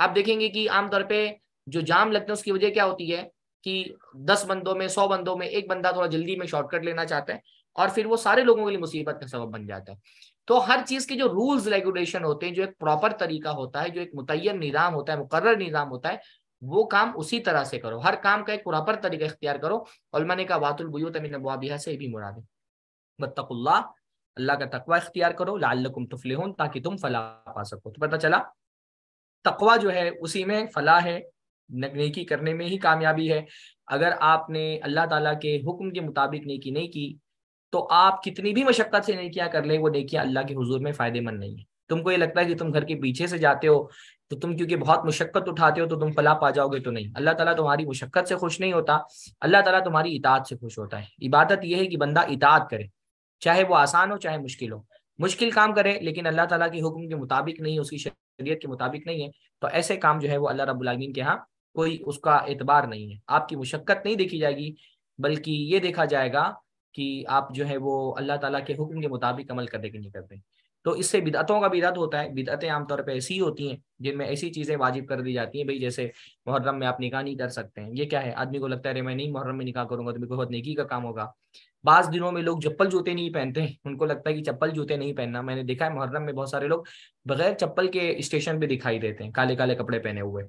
आप देखेंगे कि आमतौर पर जो जाम लगते हैं उसकी वजह क्या होती है कि दस बंदों में सौ बंदों में एक बंदा थोड़ा जल्दी में शॉर्टकट लेना चाहता है और फिर वो सारे लोगों के लिए मुसीबत का सबब बन जाता है तो हर चीज के जो रूल्स रेगुलेशन होते हैं जो एक प्रॉपर तरीका होता है जो एक मुतयन निज़ाम होता है मुकर्र निज़ाम होता है वो काम उसी तरह से करो हर काम का एक प्रॉपर तरीका इख्तियार करो और ने कहा वातुलबूतमिनबिया से भी मुराद है बत्तकुल्ला अल्लाह का तकवा इख्तियार करो तफले तुफलिहन ताकि तुम फलाह पा सको तो पता चला तकवा जो है उसी में फलाह है नेकी करने में ही कामयाबी है अगर आपने अल्लाह ताला के हुक्म के मुताबिक नेकी नहीं की तो आप कितनी भी मशक्क़त से नेकियां कर ले वो नेकियां अल्लाह के हुजूर में फ़ायदेमंद नहीं है तुमको ये लगता है कि तुम घर के पीछे से जाते हो तो तुम क्योंकि बहुत मुशक्कत उठाते हो तो तुम फला पा जाओगे तो नहीं अल्लाह ताला तुम्हारी मुशक्कत से खुश नहीं होता अल्लाह ताला तुम्हारी इतात से खुश होता है इबादत यह है कि बंदा इतात करे चाहे वो आसान हो चाहे मुश्किल हो मुश्किल काम करे लेकिन अल्लाह ताला के हुक्म के मुताबिक नहीं उसकी शरीयत के मुताबिक नहीं है तो ऐसे काम जो है वो अल्लाह रबालमीन के यहाँ कोई उसका एतबार नहीं है आपकी मुशक्क़त नहीं देखी जाएगी बल्कि ये देखा जाएगा कि आप जो है वो अल्लाह ताला के हुक्म के मुताबिक अमल करने कि नहीं करते तो इससे बिदातों का बिदात होता है बिदातें आमतौर पर ऐसी होती हैं जिनमें ऐसी चीज़ें वाजिब कर दी जाती हैं भाई जैसे मुहर्रम में आप निकाह नहीं कर सकते हैं ये क्या है आदमी को लगता है अरे मैं नहीं मुहर्रम में निकाह करूंगा तो मेरे बहुत नेकी का काम होगा बाज दिनों में लोग चप्पल जूते नहीं पहनते हैं उनको लगता है कि चप्पल जूते नहीं पहनना मैंने देखा है मुहर्रम में बहुत सारे लोग बगैर चप्पल के स्टेशन पे दिखाई देते हैं काले काले कपड़े पहने हुए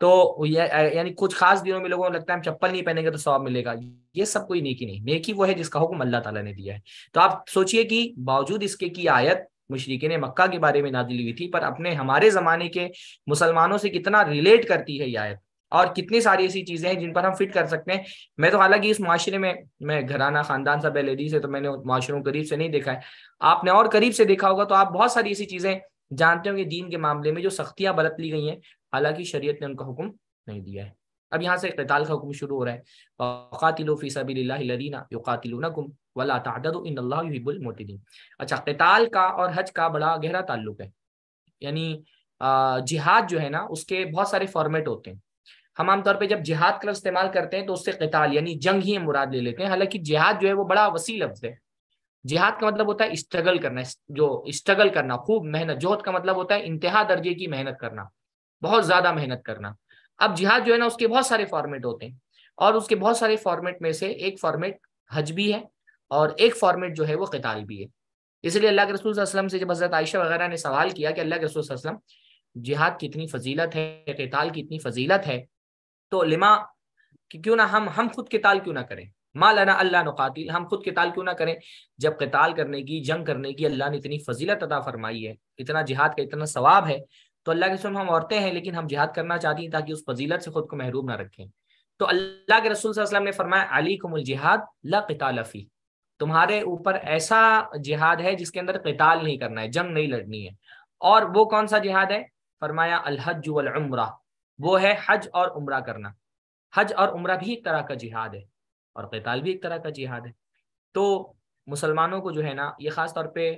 तो ये यानी कुछ खास दिनों में लोगों को लगता है हम चप्पल नहीं पहनेंगे तो सवाब मिलेगा ये सब कोई नेकी नहीं नेकी वो है जिसका हुक्म अल्लाह ताला ने दिया है तो आप सोचिए कि बावजूद इसके की आयत मुशरकिन मक्का के बारे में नाजिल हुई थी पर अपने हमारे ज़माने के मुसलमानों से कितना रिलेट करती है ये आयत और कितनी सारी ऐसी चीज़ें हैं जिन पर हम फिट कर सकते हैं मैं तो हालांकि इस माशरे में मैं घराना ख़ानदान सा बहलेदी से तो मैंने माशरों करीब से नहीं देखा है आपने और करीब से देखा होगा तो आप बहुत सारी ऐसी चीज़ें जानते होंगे दीन के मामले में जो सख्तियां बरत ली गई हैं हालांकि शरीय ने उनका हुक्म नहीं दिया है अब यहाँ से कताल का हुक्म शुरू हो रहा है अच्छा कताल का और हज का बड़ा गहरा ताल्लुक है यानी जिहाद जो है ना उसके बहुत सारे फॉर्मेट होते हैं हम आमतौर पे जब जिहाद का इस्तेमाल करते हैं तो उससे कताल यानी जंग ही मुराद ले लेते हैं हालांकि जिहाद जो है वो बड़ा वसी लफ्ज है जिहाद का मतलब होता है स्ट्रगल करना जो स्ट्रगल करना खूब मेहनत जोहद का मतलब होता है इंतहा दर्जे की मेहनत करना बहुत ज्यादा मेहनत करना अब जिहाद जो है ना उसके बहुत सारे फॉर्मेट होते हैं और उसके बहुत सारे फॉर्मेट में से एक फॉर्मेट हज भी है और एक फॉर्मेट जो है वो कताल भी है इसलिए अल्लाह के रसूल वसलम से जब हजरत आयशा वगैरह ने सवाल किया कि अल्लाह के रसूल वसलम जिहाद की इतनी फजीलत है कताल की इतनी फजीलत है तो लिमा कि क्यों ना हम हम खुद कताल क्यों ना करें मा लाना अल्लाह नकातिल हम खुद कताल क्यों ना करें जब कताल करने की जंग करने की अल्लाह ने इतनी फजीलत अदा फरमाई है इतना जिहाद का इतना सवाब है तो अल्लाह के रसूल हम औरतें हैं लेकिन हम जिहाद करना चाहती हैं ताकि उस फजीलत से खुद को महरूम ना रखें तो अल्लाह के रसूल वसल्लम ने फरमाया अली कुमुल जिहाद लफ़ी तुम्हारे ऊपर ऐसा जिहाद है जिसके अंदर कताल नहीं करना है जंग नहीं लड़नी है और वो कौन सा जिहाद है फरमाया अलहज उमरा वो है हज और उम्र करना हज और उम्र भी एक तरह का जिहाद है और कताल भी एक तरह का जिहाद है तो मुसलमानों को जो है ना ये ख़ास तौर पे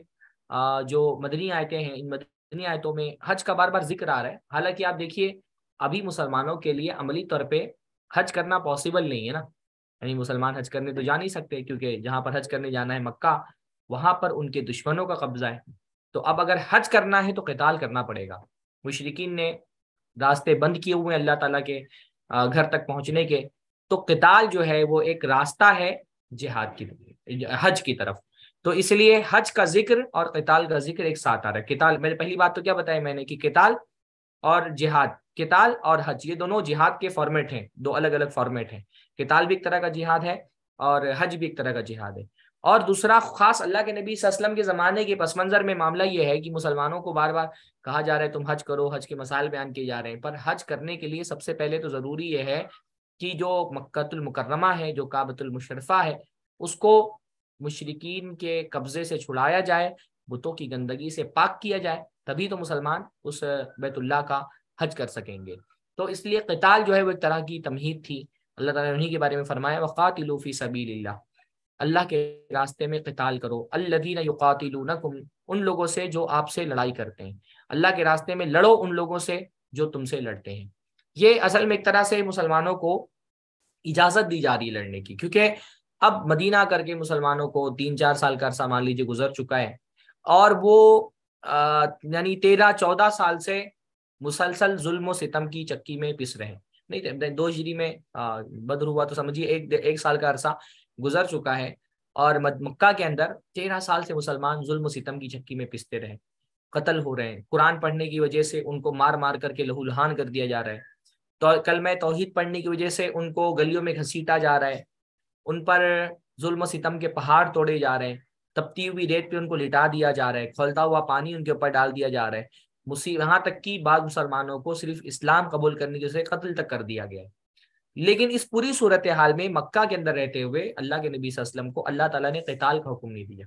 जो मदनी आयतें हैं इन मदनी इतनी आयतों में हज का बार बार जिक्र आ रहा है हालांकि आप देखिए अभी मुसलमानों के लिए अमली तौर पर हज करना पॉसिबल नहीं है ना यानी मुसलमान हज करने तो जा नहीं सकते क्योंकि जहाँ पर हज करने जाना है मक्का वहां पर उनके दुश्मनों का कब्जा है तो अब अगर हज करना है तो कताल करना पड़ेगा मुशरकिन ने रास्ते बंद किए हुए हैं अल्लाह तला के घर तक पहुंचने के तो कताल जो है वो एक रास्ता है जिहाद की हज की तरफ तो इसलिए हज का जिक्र और किताल का जिक्र एक साथ आ रहा है किताल मैंने पहली बात तो क्या बताया मैंने कि किताल और जिहाद किताल और हज ये दोनों जिहाद के फॉर्मेट हैं दो अलग अलग फॉर्मेट हैं किताल भी एक तरह का जिहाद है और हज भी एक तरह का जिहाद है और दूसरा खास अल्लाह के नबी असलम के ज़माने के पस मंज़र में मामला यह है कि मुसलमानों को बार बार कहा जा रहा है तुम हज करो हज के मसाइल बयान किए जा रहे हैं पर हज करने के लिए सबसे पहले तो ज़रूरी यह है कि जो मक्तुलमकरमा है जो काबतुलमशरफा है उसको मुशरकिन के कब्जे से छुड़ाया जाए बुतों की गंदगी से पाक किया जाए तभी तो मुसलमान उस बैतुल्ला का हज कर सकेंगे तो इसलिए कताल जो है वो एक तरह की तमहीद थी अल्लाह ताला उन्हीं के बारे में फरमाया वक़ातिलूफ़ी सबील अल्लाह के रास्ते में कताल करो अल्लदीन युकातिलूनकुम उन लोगों से जो आपसे लड़ाई करते हैं अल्लाह के रास्ते में लड़ो उन लोगों से जो तुमसे लड़ते हैं ये असल में एक तरह से मुसलमानों को इजाज़त दी जा रही है लड़ने की क्योंकि अब मदीना करके मुसलमानों को तीन चार साल का अरसा मान लीजिए गुजर चुका है और वो यानी तेरह चौदह साल से मुसलसल जुल्म सितम की चक्की में पिस रहे हैं नहीं तो दो जीरी में बदर हुआ तो समझिए एक एक साल का अरसा गुजर चुका है और मक्का के अंदर तेरह साल से मुसलमान जुल्म सितम की चक्की में पिसते रहे कत्ल हो रहे हैं कुरान पढ़ने की वजह से उनको मार मार करके लहूलहान कर दिया जा रहा है तो कल में तोहहीद पढ़ने की वजह से उनको गलियों में घसीटा जा रहा है उन पर जुल्म सितम के पहाड़ तोड़े जा रहे हैं तपती हुई रेत पे उनको लिटा दिया जा रहा है खोलता हुआ पानी उनके ऊपर डाल दिया जा रहा है मुसी यहाँ तक कि बाद मुसलमानों को सिर्फ इस्लाम कबूल करने की कत्ल तक कर दिया गया है लेकिन इस पूरी सूरत हाल में मक्का के अंदर रहते हुए अल्लाह के नबी वसल्लम को अल्लाह तला ने कताल का हुक्म नहीं दिया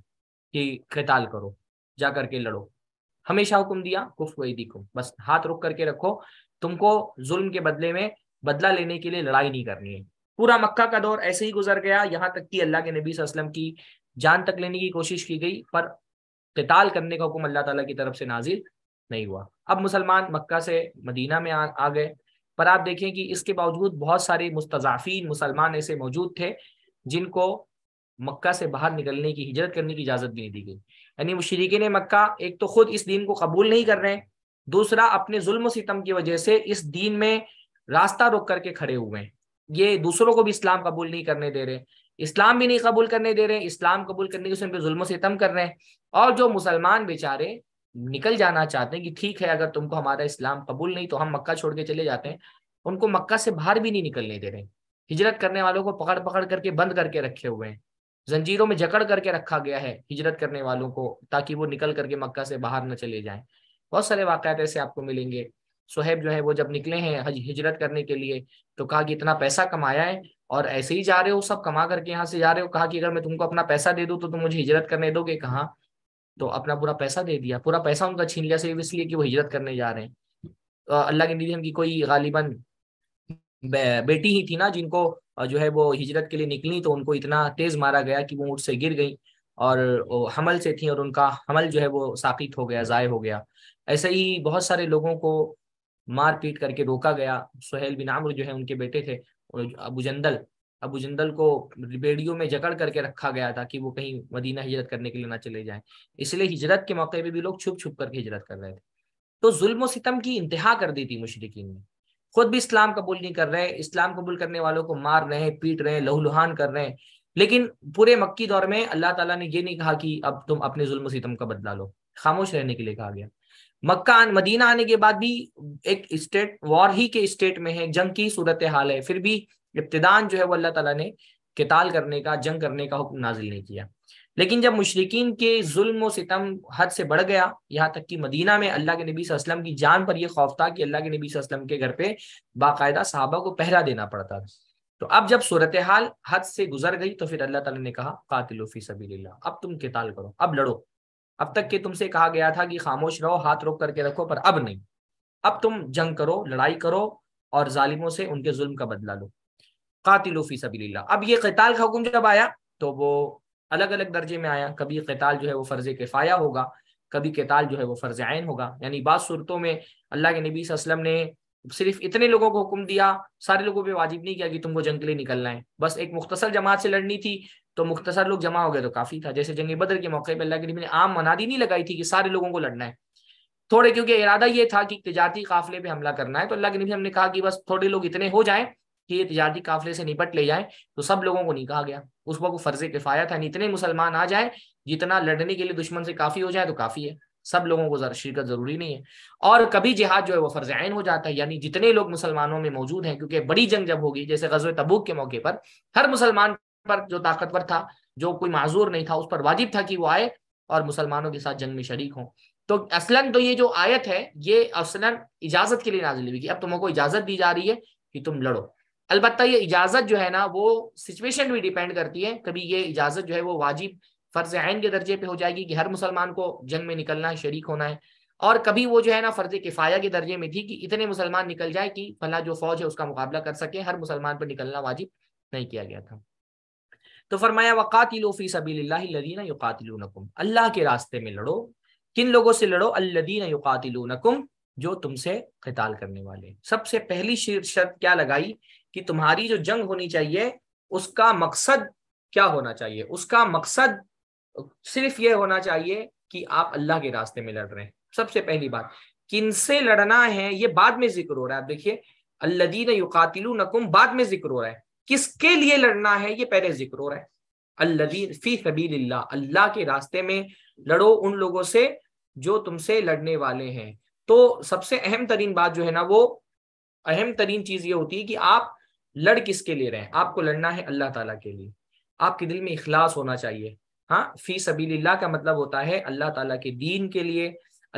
कि कताल करो जा करके लड़ो हमेशा हुक्म दिया कुफ वही बस हाथ रुक करके रखो तुमको जुल्म के बदले में बदला लेने के लिए लड़ाई नहीं करनी है पूरा मक्का का दौर ऐसे ही गुजर गया यहाँ तक कि अल्लाह के नबी वसल्लम की जान तक लेने की कोशिश की गई पर कताल करने का हुक्म अल्लाह ताला की तरफ से नाजिल नहीं हुआ अब मुसलमान मक्का से मदीना में आ, आ गए पर आप देखें कि इसके बावजूद बहुत सारे मुस्तजाफीन मुसलमान ऐसे मौजूद थे जिनको मक्का से बाहर निकलने की हिजरत करने की इजाज़त भी नहीं दी गई यानी मुशरकिन मक्का एक तो खुद इस दीन को कबूल नहीं कर रहे हैं दूसरा अपने जुल्म सितम की वजह से इस दीन में रास्ता रोक करके खड़े हुए हैं ये दूसरों को भी इस्लाम कबूल नहीं करने दे रहे इस्लाम भी नहीं कबूल करने दे रहे इस्लाम कबूल करने के उसमें जुल्म से तम कर रहे हैं और जो मुसलमान बेचारे निकल जाना चाहते हैं कि ठीक है अगर तुमको हमारा इस्लाम कबूल नहीं तो हम मक्का छोड़ के चले जाते हैं उनको मक्का से बाहर भी नहीं निकलने दे रहे हिजरत करने वालों को पकड़ पकड़ करके बंद करके रखे हुए हैं जंजीरों में जकड़ करके रखा गया है हिजरत करने वालों को ताकि वो निकल करके मक्का से बाहर न चले जाएं बहुत सारे वाकत ऐसे आपको मिलेंगे सुहेब जो है वो जब निकले हैं हज हिजरत करने के लिए तो कहा कि इतना पैसा कमाया है और ऐसे ही जा रहे हो सब कमा करके यहाँ से जा रहे हो कहा कि अगर मैं तुमको अपना पैसा दे दूँ तो तुम मुझे हिजरत करने दोगे कहाँ तो अपना पूरा पैसा दे दिया पूरा पैसा उनका छीन लिया सिर्फ इसलिए कि वो हिजरत करने जा रहे हैं तो अल्लाह के निधि की कोई गालिबन बे, बेटी ही थी ना जिनको जो है वो हिजरत के लिए निकली तो उनको इतना तेज मारा गया कि वो ऊँट से गिर गई और हमल से थी और उनका हमल जो है वो साकित हो गया ज़ाय हो गया ऐसे ही बहुत सारे लोगों को मारपीट करके रोका गया सुहेल बिन आम्र जो है उनके बेटे थे अबू जंदल अबू जंदल को बेड़ियों में जकड़ करके रखा गया था कि वो कहीं मदीना हिजरत करने के लिए ना चले जाएं इसलिए हिजरत के मौके पर भी लोग छुप छुप करके हिजरत कर रहे थे तो जुल्म सितम की इंतहा कर दी थी मुशरकिन ने खुद भी इस्लाम कबूल नहीं कर रहे इस्लाम कबूल करने वालों को मार रहे हैं पीट रहे हैं लहूलुहान कर रहे हैं लेकिन पूरे मक्की दौर में अल्लाह ताला ने ये नहीं कहा कि अब तुम अपने जुल्म सितम का बदला लो खामोश रहने के लिए कहा गया मक्का मदीना आने के बाद भी एक स्टेट वॉर ही के स्टेट में है जंग की सूरत हाल है फिर भी इब्तदान जो है वो अल्लाह तला ने किताल करने का जंग करने का हुक्म नाजिल नहीं किया लेकिन जब मुशरकिन के जुल्म सितम हद से बढ़ गया यहाँ तक कि मदीना में अल्लाह के नबी वसल्लम की जान पर यह खौफ था कि अल्लाह के नबी वसल्लम के घर पे बाकायदा साहबा को पहरा देना पड़ता था तो अब जब सूरत हाल हद से गुजर गई तो फिर अल्लाह ताला ने कहा कातिलफी सबी अब तुम किताल करो अब लड़ो अब तक के तुमसे कहा गया था कि खामोश रहो हाथ रोक करके रखो पर अब नहीं अब तुम जंग करो लड़ाई करो और जालिमों से उनके जुल्म का बदला लो कातिलूफी सबील्ला अब ये कैताल का हुक्म जब आया तो वो अलग अलग दर्जे में आया कभी कैताल जो है वो फ़र्ज़ किफ़ाया होगा कभी कैताल जो है वो फ़र्ज़ आयन होगा यानी बाद सूरतों में अल्लाह के नबी असलम ने सिर्फ इतने लोगों को हुक्म दिया सारे लोगों पे वाजिब नहीं किया कि तुमको जंग के लिए निकलना है बस एक मुख्तसर जमात से लड़नी थी तो मुख्तसर लोग जमा हो गए तो काफी था जैसे जंगे बदर के मौके पर अल्लाह के नबी ने आम मनादी नहीं लगाई थी कि सारे लोगों को लड़ना है थोड़े क्योंकि इरादा ये था कि तजारती काफिले पे हमला करना है तो अल्लाह के नबी हमने कहा कि बस थोड़े लोग इतने हो जाएं कि ये तजारती काफिले से निपट ले जाएं तो सब लोगों को नहीं कहा गया उस वक्त फर्ज किफाया था इतने मुसलमान आ जाए जितना लड़ने के लिए दुश्मन से काफी हो जाए तो काफी है सब लोगों को शिरकत जरूरी नहीं है और कभी जिहाद जो है वो फर्ज आयन हो जाता है यानी जितने लोग मुसलमानों में मौजूद हैं क्योंकि बड़ी जंग जब होगी जैसे गजब तबूक के मौके पर हर मुसलमान पर जो ताकतवर था जो कोई माजूर नहीं था उस पर वाजिब था कि वो आए और मुसलमानों के साथ जंग में शरीक हों तो असलन तो ये जो आयत है ये असलन इजाजत के लिए नाजिल हुई कि अब तुमको इजाजत दी जा रही है कि तुम लड़ो अलबत्ता ये इजाजत जो है ना वो सिचुएशन भी डिपेंड करती है कभी ये इजाजत जो है वो वाजिब फर्ज आयन के दर्जे पे हो जाएगी कि हर मुसलमान को जंग में निकलना है शरीक होना है और कभी वो जो है ना फर्ज किफाया के दर्जे में थी कि इतने मुसलमान निकल जाए कि फला जो फौज है उसका मुकाबला कर सके हर मुसलमान पर निकलना वाजिब नहीं किया गया था तो फरमाया वक़ातिलफ़ी सबील्लादीन अल्लाह के रास्ते में लड़ो किन लोगों से लड़ो अल्लदीन युकातिलकुम जो तुमसे कताल करने वाले सबसे पहली शर्त क्या लगाई कि तुम्हारी जो जंग होनी चाहिए उसका मकसद क्या होना चाहिए उसका मकसद सिर्फ ये होना चाहिए कि आप अल्लाह के रास्ते में लड़ रहे हैं सबसे पहली बात किन से लड़ना है ये बाद में जिक्र हो रहा है आप देखिए अल्लदीन युकातिलकुम बाद में जिक्र हो रहा है किसके लिए लड़ना है ये पहले जिक्र हो रहा है अल्लवीन फी सबील अल्लाह के रास्ते में लड़ो उन लोगों से जो तुमसे लड़ने वाले हैं तो सबसे अहम तरीन बात जो है ना वो अहम तरीन चीज ये होती है कि आप लड़ किसके लिए रहे आपको लड़ना है अल्लाह ताला के लिए आपके दिल में इखलास होना चाहिए हाँ फी सबील्ला का मतलब होता है अल्लाह ताला के दीन के लिए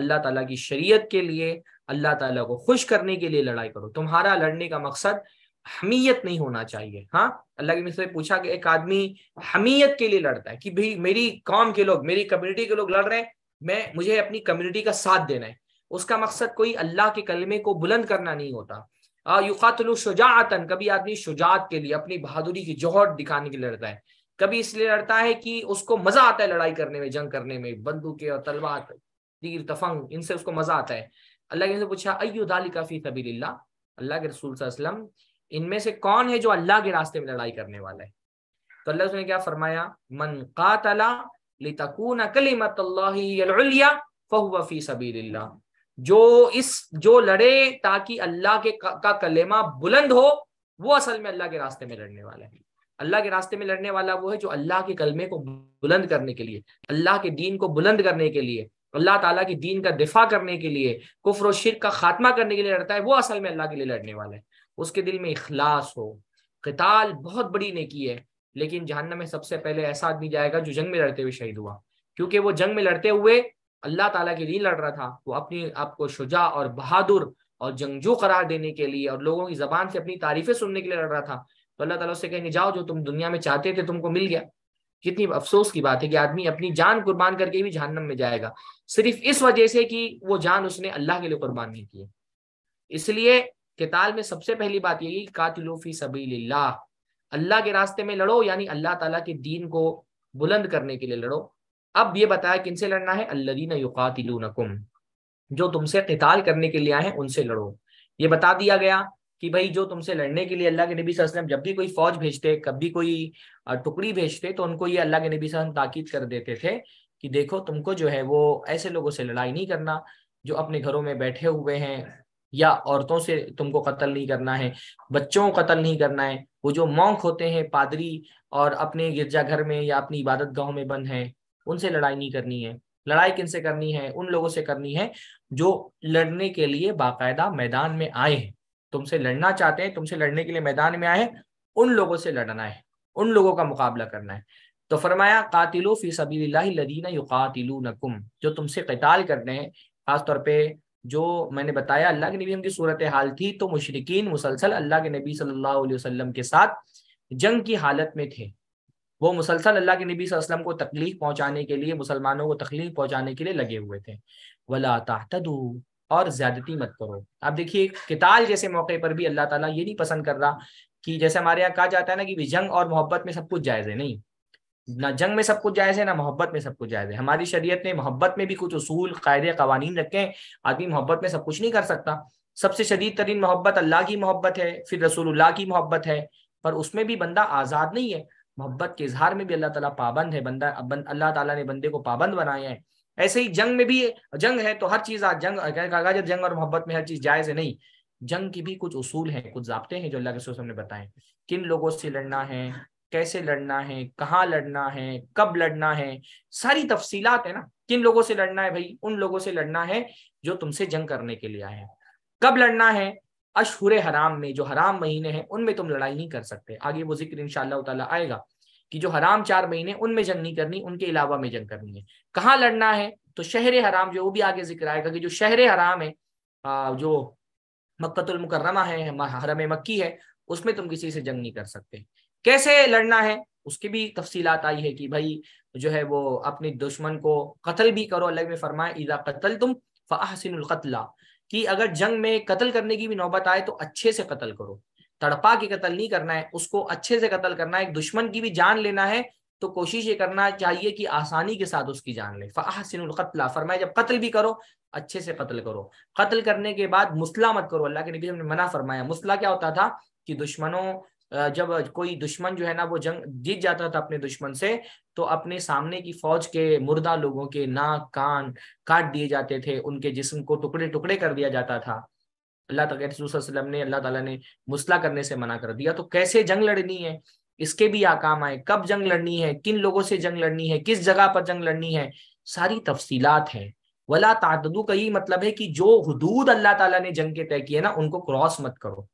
अल्लाह ताला की शरीयत के लिए अल्लाह ताला को खुश करने के लिए लड़ाई करो तुम्हारा लड़ने का मकसद हमीयत नहीं होना चाहिए हाँ अल्लाह के मुझसे पूछा कि एक आदमी हमीयत के लिए लड़ता है कि भाई मेरी कौम के लोग मेरी कम्युनिटी के लोग लड़ रहे हैं मैं मुझे अपनी कम्युनिटी का साथ देना है उसका मकसद कोई अल्लाह के कलमे को बुलंद करना नहीं होता युकातलु शुजातन कभी आदमी शुजात के लिए अपनी बहादुरी की जौहर दिखाने के लिए लड़ता है कभी इसलिए लड़ता है कि उसको मजा आता है लड़ाई करने में जंग करने में बंदूकें और तलवार तीर तफंग इनसे उसको मजा आता है अल्लाह के पूछा अय्यु काफी तबील्ला अल्लाह के रसूल वसल्लम इनमें से कौन है जो अल्लाह के रास्ते में लड़ाई करने वाला है तो अल्लाह उसने क्या फरमाया मन कातला फी जो इस जो लड़े ताकि अल्लाह के का, का कलेमा बुलंद हो वो असल में अल्लाह के रास्ते में लड़ने वाला है अल्लाह के रास्ते में लड़ने वाला वो है जो अल्लाह के कलमे को बुलंद करने के लिए अल्लाह के दीन को बुलंद करने के लिए अल्लाह ताला के दीन का दिफा करने के लिए कुफर शिर का खात्मा करने के लिए लड़ता है वो असल में अल्लाह के लिए लड़ने वाला है उसके दिल में इखलास हो कताल बहुत बड़ी नेकी है लेकिन जहन्नम में सबसे पहले ऐसा आदमी जाएगा जो जंग में लड़ते हुए शहीद हुआ क्योंकि वो जंग में लड़ते हुए अल्लाह ताला के लिए लड़ रहा था वो अपनी आप को शुजा और बहादुर और जंगजू करार देने के लिए और लोगों की जबान से अपनी तारीफें सुनने के लिए लड़ रहा था तो अल्लाह तला से कहेंगे जाओ जो तुम दुनिया में चाहते थे तुमको मिल गया कितनी अफसोस की बात है कि आदमी अपनी जान कुर्बान करके भी जहन्नम में जाएगा सिर्फ इस वजह से कि वो जान उसने अल्लाह के लिए कुर्बान नहीं की इसलिए किताल में सबसे पहली बात यही कातिलोफी सबी अल्लाह के रास्ते में लड़ो यानी अल्लाह ताला के दीन को बुलंद करने के लिए लड़ो अब ये बताया किनसे लड़ना है अल्लादीन युकातिलूनकुम जो तुमसे किताल करने के लिए आए हैं उनसे लड़ो ये बता दिया गया कि भाई जो तुमसे लड़ने के लिए अल्लाह के नबी वसल्लम जब भी कोई फौज भेजते कभी कोई टुकड़ी भेजते तो उनको ये अल्लाह के नबी वसल्लम ताकीद कर देते थे कि देखो तुमको जो है वो ऐसे लोगों से लड़ाई नहीं करना जो अपने घरों में बैठे हुए हैं या औरतों से तुमको कत्ल नहीं करना है बच्चों को कत्ल नहीं करना है वो जो मौक होते हैं पादरी और अपने गिरजाघर में या अपनी इबादत गाह में बंद हैं उनसे लड़ाई नहीं करनी है लड़ाई किन से करनी है उन लोगों से करनी है जो लड़ने के लिए बाकायदा मैदान में आए हैं तुमसे लड़ना चाहते हैं तुमसे लड़ने के लिए मैदान में आए हैं उन लोगों से लड़ना है उन लोगों का मुकाबला करना है तो फरमाया कातिलो फी लदीना युकातिलू नकुम जो तुमसे कताल करते हैं खासतौर पर जो मैंने बताया अल्लाह के नबी की सूरत हाल थी तो मुशरकिन मुसलसल अल्लाह के नबी सल्लल्लाहु अलैहि वसल्लम के साथ जंग की हालत में थे वो मुसलसल अल्लाह के नबी वसल्लम को तकलीफ पहुंचाने के लिए मुसलमानों को तकलीफ पहुंचाने के लिए लगे हुए थे वला ताहतदू और ज्यादती मत करो आप देखिए किताल जैसे मौके पर भी अल्लाह ताला ये नहीं पसंद कर रहा कि जैसे हमारे यहाँ कहा जाता है ना कि जंग और मोहब्बत में सब कुछ जायज़ है नहीं ना जंग में सब कुछ जायज़ है ना मोहब्बत में सब कुछ जायज़ है हमारी शरीयत ने मोहब्बत में भी कुछ असूल कायदे कवानीन रखे हैं आदमी मोहब्बत में सब कुछ नहीं कर सकता सबसे शदीद तरीन मोहब्बत अल्लाह की मोहब्बत है फिर रसूलुल्लाह की मोहब्बत है पर उसमें भी बंदा आज़ाद नहीं है मोहब्बत के इजहार में भी अल्लाह ताला पाबंद है बंदा अल्लाह ताला ने बंदे को पाबंद बनाया है ऐसे ही जंग में भी जंग है तो हर चीज़ आज जंग कागज तो जंग और मोहब्बत में हर चीज़ जायज़ है नहीं जंग की भी कुछ उसूल हैं कुछ जबते हैं जो अल्लाह के रसूल ने बताए किन लोगों से लड़ना है कैसे लड़ना है कहाँ लड़ना है कब लड़ना है सारी तफसीलात है ना किन लोगों से लड़ना है भाई उन लोगों से लड़ना है जो तुमसे जंग करने के लिए आए हैं कब लड़ना है अशहुर हराम में जो हराम महीने हैं उनमें तुम लड़ाई नहीं कर सकते आगे वो जिक्र इनशाला ताला आएगा कि जो हराम चार महीने उनमें जंग नहीं करनी उनके अलावा में जंग करनी है कहाँ लड़ना है तो शहर हराम जो वो भी आगे जिक्र आएगा कि जो शहर हराम है जो मक्तुलमकरमा है हरम मक्की है उसमें तुम किसी से जंग नहीं कर सकते कैसे लड़ना है उसकी भी तफसीलात आई है कि भाई जो है वो अपने दुश्मन को कत्ल भी करो अलग में फरमाए ईदा कत्ल तुम फ़ाहसिनकतला कि अगर जंग में कत्ल करने की भी नौबत आए तो अच्छे से कत्ल करो तड़पा के कत्ल नहीं करना है उसको अच्छे से कत्ल करना है एक दुश्मन की भी जान लेना है तो कोशिश ये करना चाहिए कि आसानी के साथ उसकी जान ले फ़ाहसिनकतला फरमाए जब कत्ल भी करो अच्छे से कत्ल करो कत्ल करने के बाद मुसला मत करो अल्लाह के नबी ने मना फरमाया मुसला क्या होता था कि दुश्मनों जब कोई दुश्मन जो है ना वो जंग जीत जाता था अपने दुश्मन से तो अपने सामने की फौज के मुर्दा लोगों के नाक कान काट दिए जाते थे उनके जिस्म को टुकड़े टुकड़े कर दिया जाता था अल्लाह तक ने अल्लाह तला ने मुसला करने से मना कर दिया तो कैसे जंग लड़नी है इसके भी आकाम आए कब जंग लड़नी है किन लोगों से जंग लड़नी है किस जगह पर जंग लड़नी है सारी तफसीलात हैं वला तादू का ही मतलब है कि जो हदूद अल्लाह ताला ने जंग के तय किए ना उनको क्रॉस मत करो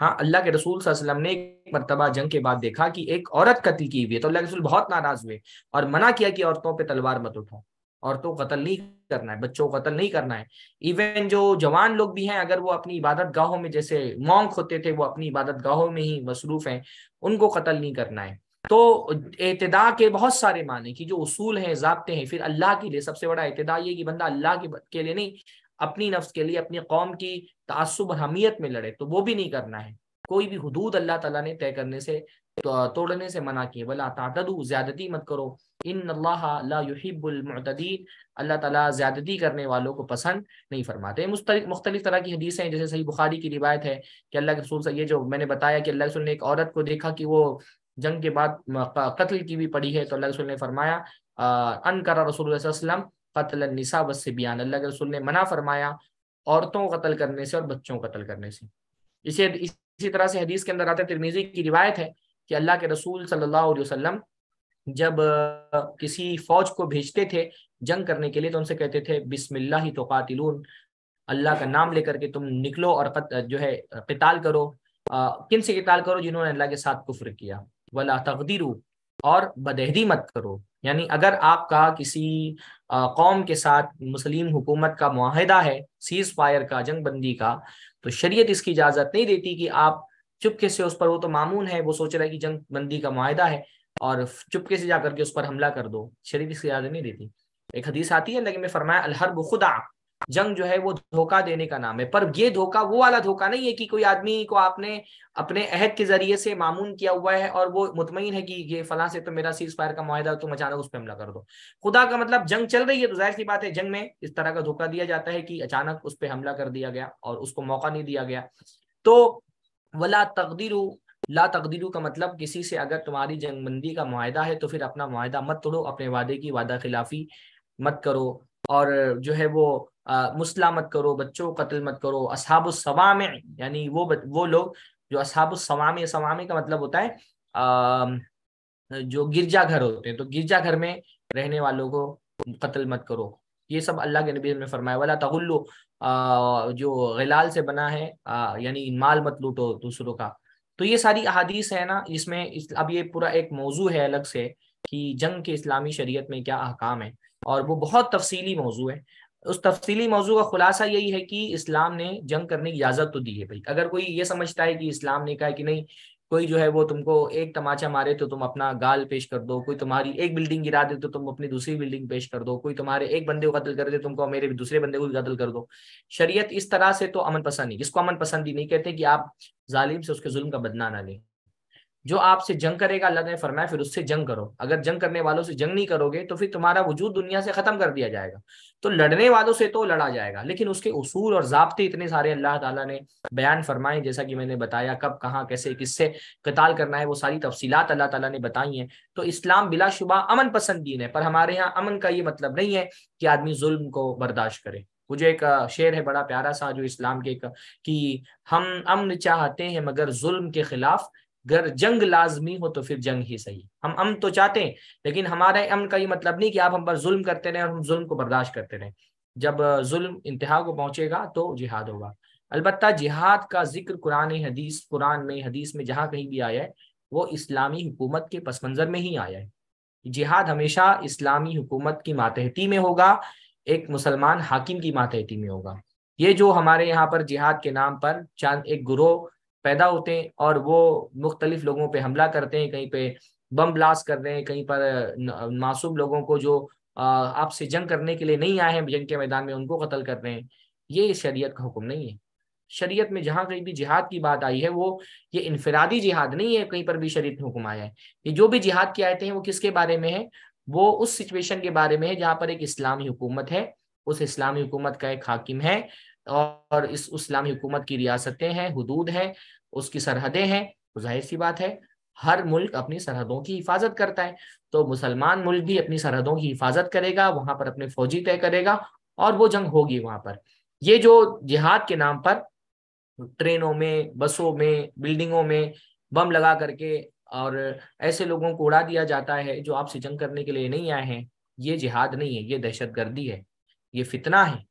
हाँ अल्लाह के रसूल वसल्लम ने एक मरतबा जंग के बाद देखा कि एक औरत कत्ल की हुई है तो अल्लाह के रसूल बहुत नाराज हुए और मना किया कि औरतों पर तलवार मत उठाओ औरतों को कत्ल नहीं करना है बच्चों को कत्ल नहीं करना है इवन जो जवान लोग भी हैं अगर वो अपनी इबादत गाहों में जैसे मॉन्क होते थे वो अपनी इबादत गाहों में ही मसरूफ हैं उनको कत्ल नहीं करना है तो इतदा के बहुत सारे माने कि जो उसूल हैं जबते हैं फिर अल्लाह के लिए सबसे बड़ा इतदा ये कि बंदा अल्लाह के लिए नहीं अपनी नफ्स के लिए अपनी कौम की तसुब हमीयत में लड़े तो वो भी नहीं करना है कोई भी हदूद अल्लाह तला ने तय करने से तो, तोड़ने से मना किए वला तादू ज्यादती मत करो इन अल्लाहबुलमतदीन अल्लाह ताला ज्यादती करने वालों को पसंद नहीं फरमाते मुख्तलिफ तरह की हदीसें हैं जैसे सही बुखारी की रिवायत है कि अल्लाह के रसूल से ये जो मैंने बताया कि अल्लाह रसूल ने एक औरत को देखा कि वो जंग के बाद कत्ल की भी पड़ी है तो अल्लाह रसूल ने फरमाया अन करा रसूल कतल निसा वस बयान अल्लाह के रसूल ने मना फरमाया औरतों को कत्ल करने से और बच्चों को कत्ल करने से इसे इसी तरह से हदीस के अंदर आते तिरमीजी की रिवायत है कि अल्लाह के रसूल सल्लल्लाहु अलैहि वसल्लम जब किसी फौज को भेजते थे जंग करने के लिए तो उनसे कहते थे बिस्मिल्लाह ही तो कातिलून अल्लाह का नाम लेकर के तुम निकलो और कत, जो है किताल करो आ, किन से किताल करो जिन्होंने अल्लाह के साथ कुफ्र किया वला तकदीरू और बदहदी मत करो यानी अगर आपका किसी कौम के साथ मुस्लिम हुकूमत का माहिदा है सीज फायर का जंग बंदी का तो शरीयत इसकी इजाज़त नहीं देती कि आप चुपके से उस पर वो तो मामून है वो सोच रहा है कि जंग बंदी का माहिदा है और चुपके से जा करके उस पर हमला कर दो शरीयत इसकी इजाज़त नहीं देती एक हदीस आती है लेकिन मैं फरमाया अलहर खुदा जंग जो है वो धोखा देने का नाम है पर ये धोखा वो वाला धोखा नहीं है कि कोई आदमी को आपने अपने अहद के जरिए से मामून किया हुआ है और वो मुतमिन है कि ये फलां से तो मेरा सीज फायर का माहा तुम तो अचानक उस पर हमला कर दो खुदा का मतलब जंग चल रही है तो जाहिर सी बात है जंग में इस तरह का धोखा दिया जाता है कि अचानक उस पर हमला कर दिया गया और उसको मौका नहीं दिया गया तो वला तकदीरू ला तकदीरू का मतलब किसी से अगर तुम्हारी जंगबंदी का माहा है तो फिर अपना माहा मत तोड़ो अपने वादे की वादा खिलाफी मत करो और जो है वो मुसला मत करो बच्चों को कत्ल मत करो असहाबुलसवाम यानी वो वो लोग जो असहाबुलसवाम सवाम का मतलब होता है जो गिरजा घर होते हैं तो गिरजा घर में रहने वालों को कत्ल मत करो ये सब अल्लाह के नबी ने फरमाया वाला तहुल्लु जो गिलाल से बना है यानी माल मत लूटो दूसरों का तो ये सारी अहादीस है ना इसमें इस, अब ये पूरा एक मौजू है अलग से कि जंग के इस्लामी शरीयत में क्या अहकाम है और वो बहुत तफसीली मौजू है उस तफसीली मौजू का खुलासा यही है कि इस्लाम ने जंग करने की इजाज़त तो दी है भाई अगर कोई ये समझता है कि इस्लाम ने कहा कि नहीं कोई जो है वो तुमको एक तमाचा मारे तो तुम अपना गाल पेश कर दो कोई तुम्हारी एक बिल्डिंग गिरा दे तो तुम अपनी दूसरी बिल्डिंग पेश कर दो कोई तुम्हारे एक बंदे को कतल कर दे तो तुमको मेरे दूसरे बंदे को भी कतल कर दो शरीयत इस तरह से तो अमन पसंद नहीं जिसको अमन पसंद ही नहीं कहते कि आप जालिम से उसके जुल्म का बदना ना लें जो आपसे जंग करेगा अल्लाह ने फरमाया फिर उससे जंग करो अगर जंग करने वालों से जंग नहीं करोगे तो फिर तुम्हारा वजूद दुनिया से खत्म कर दिया जाएगा तो लड़ने वालों से तो लड़ा जाएगा लेकिन उसके उसूल और जबते इतने सारे अल्लाह ताला ने बयान फरमाए जैसा कि मैंने बताया कब कहाँ कैसे किससे कताल करना है वो सारी तफसीत अल्लाह तला ने बताई हैं तो इस्लाम बिलाशुबा अमन पसंद दीन है पर हमारे यहाँ अमन का ये मतलब नहीं है कि आदमी जुल्म को बर्दाश्त करे मुझे एक शेर है बड़ा प्यारा सा जो इस्लाम के कि हम अमन चाहते हैं मगर जुल्म के खिलाफ अगर जंग लाजमी हो तो फिर जंग ही सही हम अम तो चाहते हैं लेकिन हमारे अम का ये मतलब नहीं कि आप हम पर जुल्म करते रहे और हम जुल्म को बर्दाश्त करते रहे जब जुल्म इंतहा को पहुंचेगा तो जिहाद होगा अलबत् जिहाद का जिक्र कुरान हदीस कुरान में हदीस में जहाँ कहीं भी आया है वो इस्लामी हुकूमत के पस मंज़र में ही आया है जिहाद हमेशा इस्लामी हुकूमत की मातहती में होगा एक मुसलमान हाकिम की मातहती में होगा ये जो हमारे यहाँ पर जिहाद के नाम पर चांद एक गुरो पैदा होते हैं और वो मुख्तलिफ लोगों पर हमला करते हैं कहीं पे बम ब्लास्ट कर रहे हैं कहीं पर मासूम लोगों को जो आपसे जंग करने के लिए नहीं आए हैं जंग के मैदान में उनको कत्ल कर रहे हैं ये शरीयत का हुक्म नहीं है शरीयत में जहाँ कहीं भी जिहाद की बात आई है वो ये इनफरादी जिहाद नहीं है कहीं पर भी शरीयत में हुक्म आया है ये जो भी जिहाद की आयतें हैं वो किसके बारे में है वो उस सिचुएशन के बारे में है जहाँ पर एक इस्लामी हुकूमत है उस इस्लामी हुकूमत का एक हाकिम है और इस इस्लामी हुकूमत की रियासतें हैं हदूद हैं उसकी सरहदें हैं तो जाहिर सी बात है हर मुल्क अपनी सरहदों की हिफाजत करता है तो मुसलमान मुल्क भी अपनी सरहदों की हिफाजत करेगा वहां पर अपने फौजी तय करेगा और वो जंग होगी वहां पर ये जो जिहाद के नाम पर ट्रेनों में बसों में बिल्डिंगों में बम लगा करके और ऐसे लोगों को उड़ा दिया जाता है जो आपसे जंग करने के लिए नहीं आए हैं ये जिहाद नहीं है ये दहशत गर्दी है ये फितना है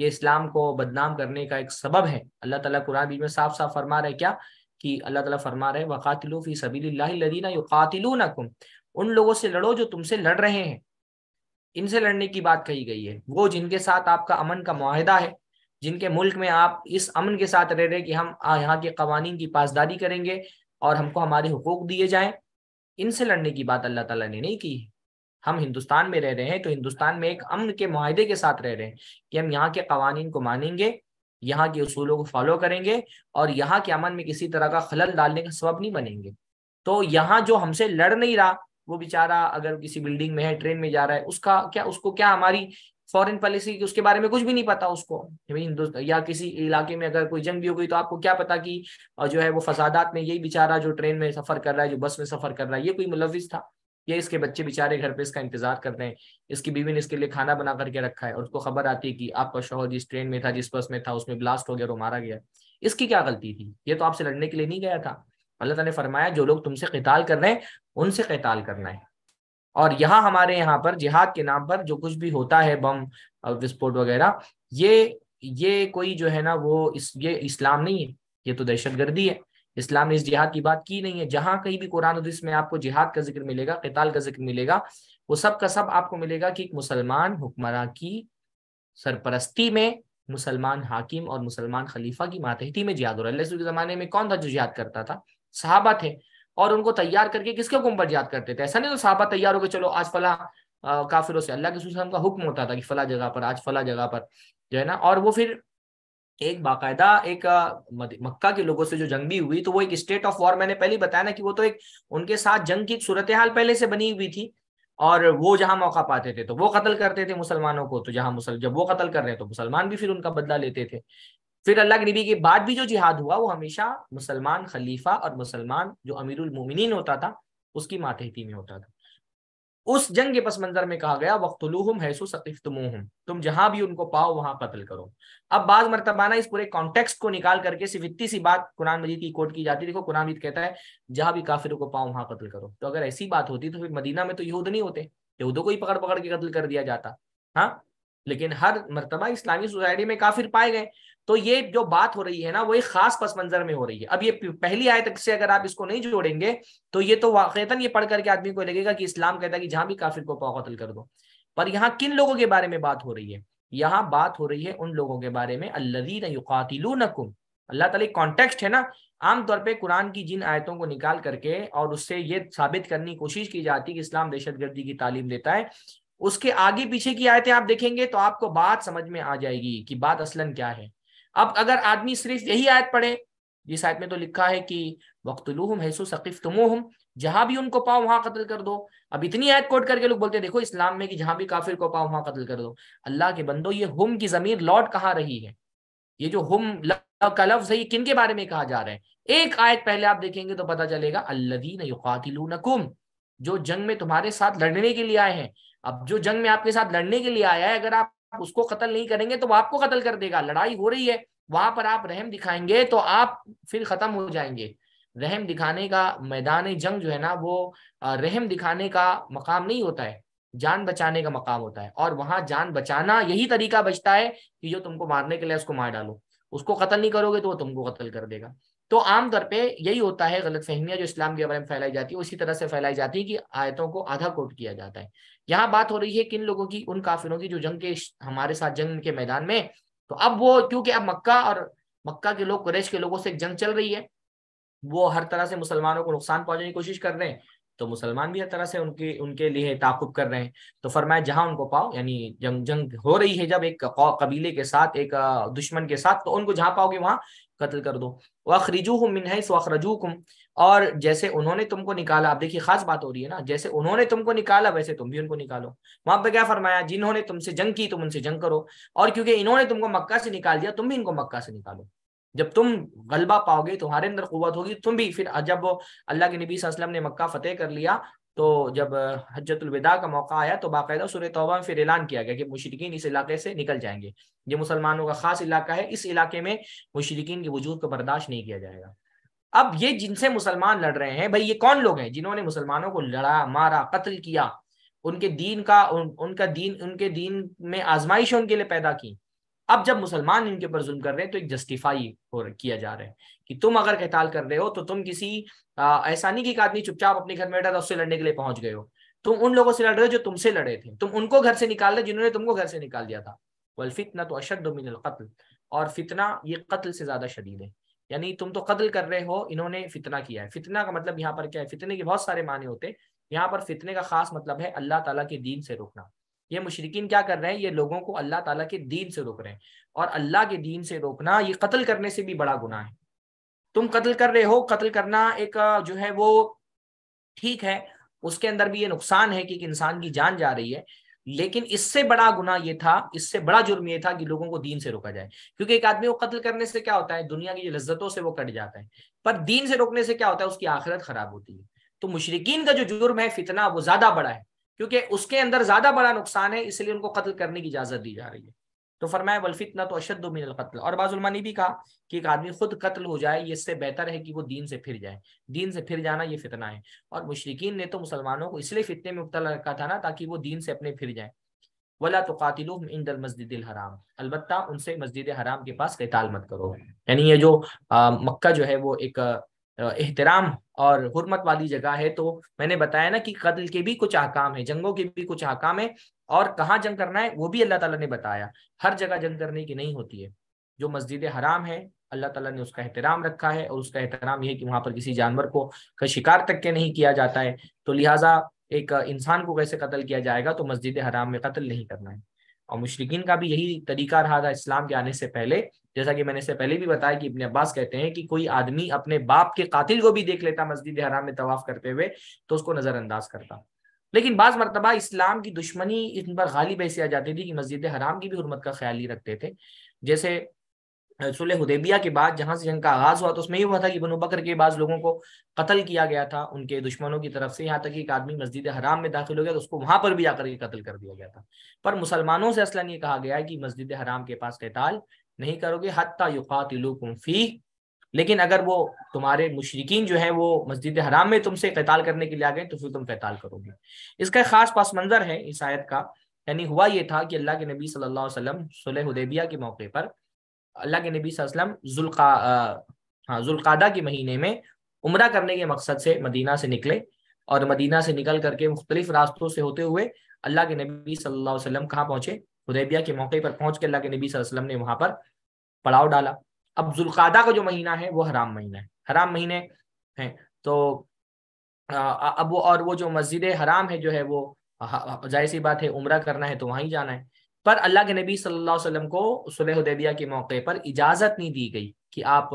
ये इस्लाम को बदनाम करने का एक सबब है अल्लाह ताला कुरान बीच में साफ साफ फरमा रहे क्या कि अल्लाह ताला फरमा रहे वक़ातिलू फ़ी सबीलीना युकातिलूनकुम उन लोगों से लड़ो जो तुमसे लड़ रहे हैं इनसे लड़ने की बात कही गई है वो जिनके साथ आपका अमन का माहिदा है जिनके मुल्क में आप इस अमन के साथ रह रहे कि हम यहाँ के कवानीन की पासदारी करेंगे और हमको हमारे हकूक दिए जाएं इनसे लड़ने की बात अल्लाह ताला ने नहीं की है हम हिंदुस्तान में रह रहे हैं तो हिंदुस्तान में एक अमन के माहदे के साथ रह रहे हैं कि हम यहाँ के कवानीन को मानेंगे यहाँ के असूलों को फॉलो करेंगे और यहाँ के अमन में किसी तरह का खलल डालने का सबब नहीं बनेंगे तो यहाँ जो हमसे लड़ नहीं रहा वो बेचारा अगर किसी बिल्डिंग में है ट्रेन में जा रहा है उसका क्या उसको क्या हमारी फॉरेन पॉलिसी की उसके बारे में कुछ भी नहीं पता उसको या किसी इलाके में अगर कोई जंग भी हो गई तो आपको क्या पता कि जो है वो फसादात में यही बेचारा जो ट्रेन में सफर कर रहा है जो बस में सफर कर रहा है ये कोई मुलविस था ये इसके बच्चे बेचारे घर पे इसका इंतजार कर रहे हैं इसकी बीवी ने इसके लिए खाना बना करके रखा है और उसको खबर आती है कि आपका शोहर जिस ट्रेन में था जिस बस में था उसमें ब्लास्ट हो गया और मारा गया इसकी क्या गलती थी ये तो आपसे लड़ने के लिए नहीं गया था अल्लाह ने फरमाया जो लोग तुमसे कताल कर रहे हैं उनसे कताल करना है और यहाँ हमारे यहाँ पर जिहाद के नाम पर जो कुछ भी होता है बम विस्फोट वगैरह ये ये कोई जो है ना वो इस ये इस्लाम नहीं है ये तो दहशत गर्दी है इस्लाम ने इस जिहाद की बात की नहीं है जहां कहीं भी कुरान हदीस में आपको जिहाद का जिक्र मिलेगा कताल का जिक्र मिलेगा वो सब का सब आपको मिलेगा कि एक मुसलमान हुक्मरान की सरपरस्ती में मुसलमान हाकिम और मुसलमान खलीफा की मातहती में जिहाद के जमाने में कौन था जो जिहाद करता था साहबा थे और उनको तैयार करके किसके हुक्म पर जिहाद करते थे ऐसा नहीं तो साहबा तैयार होकर चलो आज फला काफिरों से अल्लाह के का हुक्म होता था कि फला जगह पर आज फला जगह पर जो है ना और वो फिर एक बाकायदा एक मक्का के लोगों से जो जंग भी हुई तो वो एक स्टेट ऑफ वॉर मैंने पहले बताया ना कि वो तो एक उनके साथ जंग की सूरत हाल पहले से बनी हुई थी और वो जहां मौका पाते थे तो वो कत्ल करते थे मुसलमानों को तो जहां मुसल जब वो कत्ल कर रहे हैं तो मुसलमान भी फिर उनका बदला लेते थे फिर अल्लाह के नबी के बाद भी जो जिहाद हुआ वो हमेशा मुसलमान खलीफा और मुसलमान जो अमीरुल मोमिनीन होता था उसकी मातहती में होता था उस जंग पस मंजर में कहा गया वक्त तुम जहां भी उनको पाओ वहां कत्ल करो अब बाज मरतबाना इस पूरे कॉन्टेक्स्ट को निकाल करके सिर्फ इतनी सी बात कुरान मजीद की कोट की जाती देखो कुरान मजीद कहता है जहां भी काफिरों को पाओ वहां कत्ल करो तो अगर ऐसी बात होती तो फिर मदीना में तो यहूद नहीं होते यहूदों को ही पकड़ पकड़ के कत्ल कर दिया जाता हाँ लेकिन हर मरतबा इस्लामी सोसाइटी में काफिर पाए गए तो ये जो बात हो रही है ना वो एक खास पस मंजर में हो रही है अब ये पहली आयत से अगर आप इसको नहीं जोड़ेंगे तो ये तो वाकता ये पढ़ करके आदमी को लगेगा कि इस्लाम कहता है कि जहां भी काफिर को पाकतल कर दो पर यहाँ किन लोगों के बारे में बात हो रही है यहाँ बात हो रही है उन लोगों के बारे में अल्लाकुम अल्लाह तला कॉन्टेक्स्ट है ना आमतौर पे कुरान की जिन आयतों को निकाल करके और उससे ये साबित करने की कोशिश की जाती है कि इस्लाम गर्दी की तालीम देता है उसके आगे पीछे की आयतें आप देखेंगे तो आपको बात समझ में आ जाएगी कि बात असलन क्या है अब अगर आदमी सिर्फ यही आयत पढ़े जिस आयत में तो लिखा है कि वक्तलूहम हैसु सकीफ तुमोहम जहां भी उनको पाओ वहां कत्ल कर दो अब इतनी आयत कोट करके लोग बोलते हैं देखो इस्लाम में कि जहां भी काफिर को पाओ वहां कत्ल कर दो अल्लाह के बंदो ये हुम की जमीर लौट कहाँ रही है ये जो हुम का लफ्ज है ये किन के बारे में कहा जा रहा है एक आयत पहले आप देखेंगे तो पता चलेगा अल्लदीन युकातिलूनकुम जो जंग में तुम्हारे साथ लड़ने के लिए आए हैं अब जो जंग में आपके साथ लड़ने के लिए आया है अगर आप उसको कत्ल नहीं करेंगे तो वो आपको कत्ल कर देगा लड़ाई हो रही है वहां पर आप रहम दिखाएंगे तो आप फिर खत्म हो जाएंगे रहम दिखाने का मैदान जंग जो है ना वो रहम दिखाने का मकाम नहीं होता है जान बचाने का मकाम होता है और वहां जान बचाना यही तरीका बचता है कि जो तुमको मारने के लिए उसको मार डालो उसको कत्ल नहीं करोगे तो वो तुमको कत्ल कर देगा तो आमतौर पे यही होता है गलत फहमियाँ जो इस्लाम के बारे में फैलाई जाती है उसी तरह से फैलाई जाती है कि आयतों को आधा कोट किया जाता है यहाँ बात हो रही है किन लोगों की उन काफिरों की जो जंग के हमारे साथ जंग के मैदान में तो अब वो क्योंकि अब मक्का और मक्का के लोग कुरैश के लोगों से एक जंग चल रही है वो हर तरह से मुसलमानों को नुकसान पहुंचाने की कोशिश कर रहे हैं तो मुसलमान भी हर तरह से उनके उनके लिए ताकुब कर रहे हैं तो फरमाया जहां उनको पाओ यानी जंग जंग हो रही है जब एक कबीले के साथ एक दुश्मन के साथ तो उनको जहां पाओगे वहां कत्ल कर दो हूँ मिन है वखरजू और जैसे उन्होंने तुमको निकाला आप देखिए खास बात हो रही है ना जैसे उन्होंने तुमको निकाला वैसे तुम भी उनको निकालो वहां पर क्या फरमाया जिन्होंने तुमसे जंग की तुम उनसे जंग करो और क्योंकि इन्होंने तुमको मक्का से निकाल दिया तुम भी इनको मक्का से निकालो जब तुम गलबा पाओगे तुम्हारे अंदर कुत होगी तुम भी फिर जब अल्लाह के नबी असलम ने मक्का फतेह कर लिया तो जब हजरतुलविदा का मौका आया तो बाकायदा सुर तोबा में फिर ऐलान किया गया कि मुशरकिन इस इलाके से निकल जाएंगे ये मुसलमानों का खास इलाका है इस इलाके में मुशरकिन के वजूद को बर्दाश्त नहीं किया जाएगा अब ये जिनसे मुसलमान लड़ रहे हैं भाई ये कौन लोग हैं जिन्होंने मुसलमानों को लड़ा मारा कत्ल किया उनके दीन का उन, उनका दीन उनके दीन में आजमाइश उनके लिए पैदा की अब जब मुसलमान इनके ऊपर जुल्म कर रहे हैं तो एक जस्टिफाई हो किया जा रहा है कि तुम अगर कैताल कर रहे हो तो तुम किसी ऐसा नहीं कि एक आदमी चुपचाप अपने घर में बैठा था उससे लड़ने के लिए पहुंच गए हो तुम उन लोगों से लड़ रहे हो जो तुमसे लड़े थे तुम उनको घर से निकाल रहे जिन्होंने तुमको घर से निकाल दिया था फितना तो अशद मिनल कत्ल और फितना ये कत्ल से ज्यादा शदीद है यानी तुम तो कत्ल कर रहे हो इन्होंने फितना किया है फितना का मतलब यहाँ पर क्या है फितने के बहुत सारे माने होते हैं यहाँ पर फितने का खास मतलब है अल्लाह तला के दीन से रोकना ये मुशरकिन क्या कर रहे हैं ये लोगों को अल्लाह तला के दीन से रोक रहे हैं और अल्लाह के दीन से रोकना ये कत्ल करने से भी बड़ा गुना है तुम कत्ल कर रहे हो कत्ल करना एक जो है वो ठीक है उसके अंदर भी ये नुकसान है कि एक इंसान की जान जा रही है लेकिन इससे बड़ा गुना ये था इससे बड़ा जुर्म ये था कि लोगों को दीन से रोका जाए क्योंकि एक आदमी को कत्ल करने से क्या होता है दुनिया की लज्जतों से वो कट जाता है पर दीन से रोकने से क्या होता है उसकी आखिरत खराब होती है तो मुशरकिन का जो जुर्म है फितना वो ज्यादा बड़ा है क्योंकि उसके अंदर ज्यादा बड़ा नुकसान है इसलिए उनको कत्ल करने की इजाजत दी जा रही है तो फरमाया ना तो अशद मिनल कत्ल और बाजुलमा ने भी कहा कि एक आदमी खुद कत्ल हो जाए इससे बेहतर है कि वो दीन से फिर जाए दीन से फिर जाना ये फितना है और मुशरकिन ने तो मुसलमानों को इसलिए फितने में मुबतला रखा था ना ताकि वो दीन से अपने फिर जाए वला तो कातिल दल मस्जिद हराम अलबत्ता उनसे मस्जिद हराम के पास कैताल मत करो यानी ये जो आ, मक्का जो है वो एक एहतराम और हरमत वाली जगह है तो मैंने बताया ना कि कत्ल के भी कुछ अहकाम है जंगों के भी कुछ अहकाम है और कहाँ जंग करना है वो भी अल्लाह ताला ने बताया हर जगह जंग करने की नहीं होती है जो मस्जिद हराम है अल्लाह ताला ने उसका एहतराम रखा है और उसका एहतराम यह है कि वहाँ पर किसी जानवर को का शिकार तक के नहीं किया जाता है तो लिहाजा एक इंसान को कैसे कत्ल किया जाएगा तो मस्जिद हराम में कत्ल नहीं करना है और मुशरकिन का भी यही तरीका रहा था इस्लाम के आने से पहले जैसा कि मैंने इससे पहले भी बताया कि इबन अब्बास कहते हैं कि कोई आदमी अपने बाप के कातिल को भी देख लेता मस्जिद हराम में तवाफ करते हुए तो उसको नज़रअंदाज करता लेकिन बाज़ मरतबा इस्लाम की दुश्मनी इन पर गालिब ऐसी आ जाती थी कि मस्जिद हराम की भी हरमत का ख्याल ही रखते थे जैसे सुलह हदेबिया के बाद जहाँ से जंग का आगाज हुआ तो उसमें ये हुआ था कि बनु बकर के बाद लोगों को कत्ल किया गया था उनके दुश्मनों की तरफ से यहाँ तक एक आदमी मस्जिद हराम में दाखिल हो गया तो उसको वहां पर भी आकर के कत्ल कर दिया गया था पर मुसलमानों से असलन ये कहा गया है कि मस्जिद हराम के पास कैताल नहीं करोगे हत्या युकातिलुकुम फी लेकिन अगर वो तुम्हारे मुशरकिन जो है वो मस्जिद हराम में तुमसे कताल करने के लिए आ गए तो फिर तुम कैताल करोगे इसका खास पास मंजर है इस आयत का यानी हुआ ये था कि अल्लाह के नबी सल्लल्लाहु अलैहि वसल्लम सुलह हुदैबिया के मौके पर अल्लाह के नबी वसल्लम हाँ जुल्कादा के महीने में उम्र करने के मकसद से मदीना से निकले और मदीना से निकल करके मुख्तलिफ रास्तों से होते हुए अल्लाह के नबी सल्लल्लाहु अलैहि वसल्लम कहाँ पहुंचे हुदैबिया के मौके पर पहुंच के अल्लाह के नबी वसल्लम ने वहां पर पड़ाव डाला अब जुल्कादा का जो महीना है वो हराम महीना है हराम महीने हैं तो अब वो और वो जो मस्जिद हराम है जो है वो जाहिर सी बात है उम्र करना है तो वहीं जाना है पर अल्लाह के नबी सल्लल्लाहु अलैहि वसल्लम को सुलह उदैबिया के मौके पर इजाज़त नहीं दी गई कि आप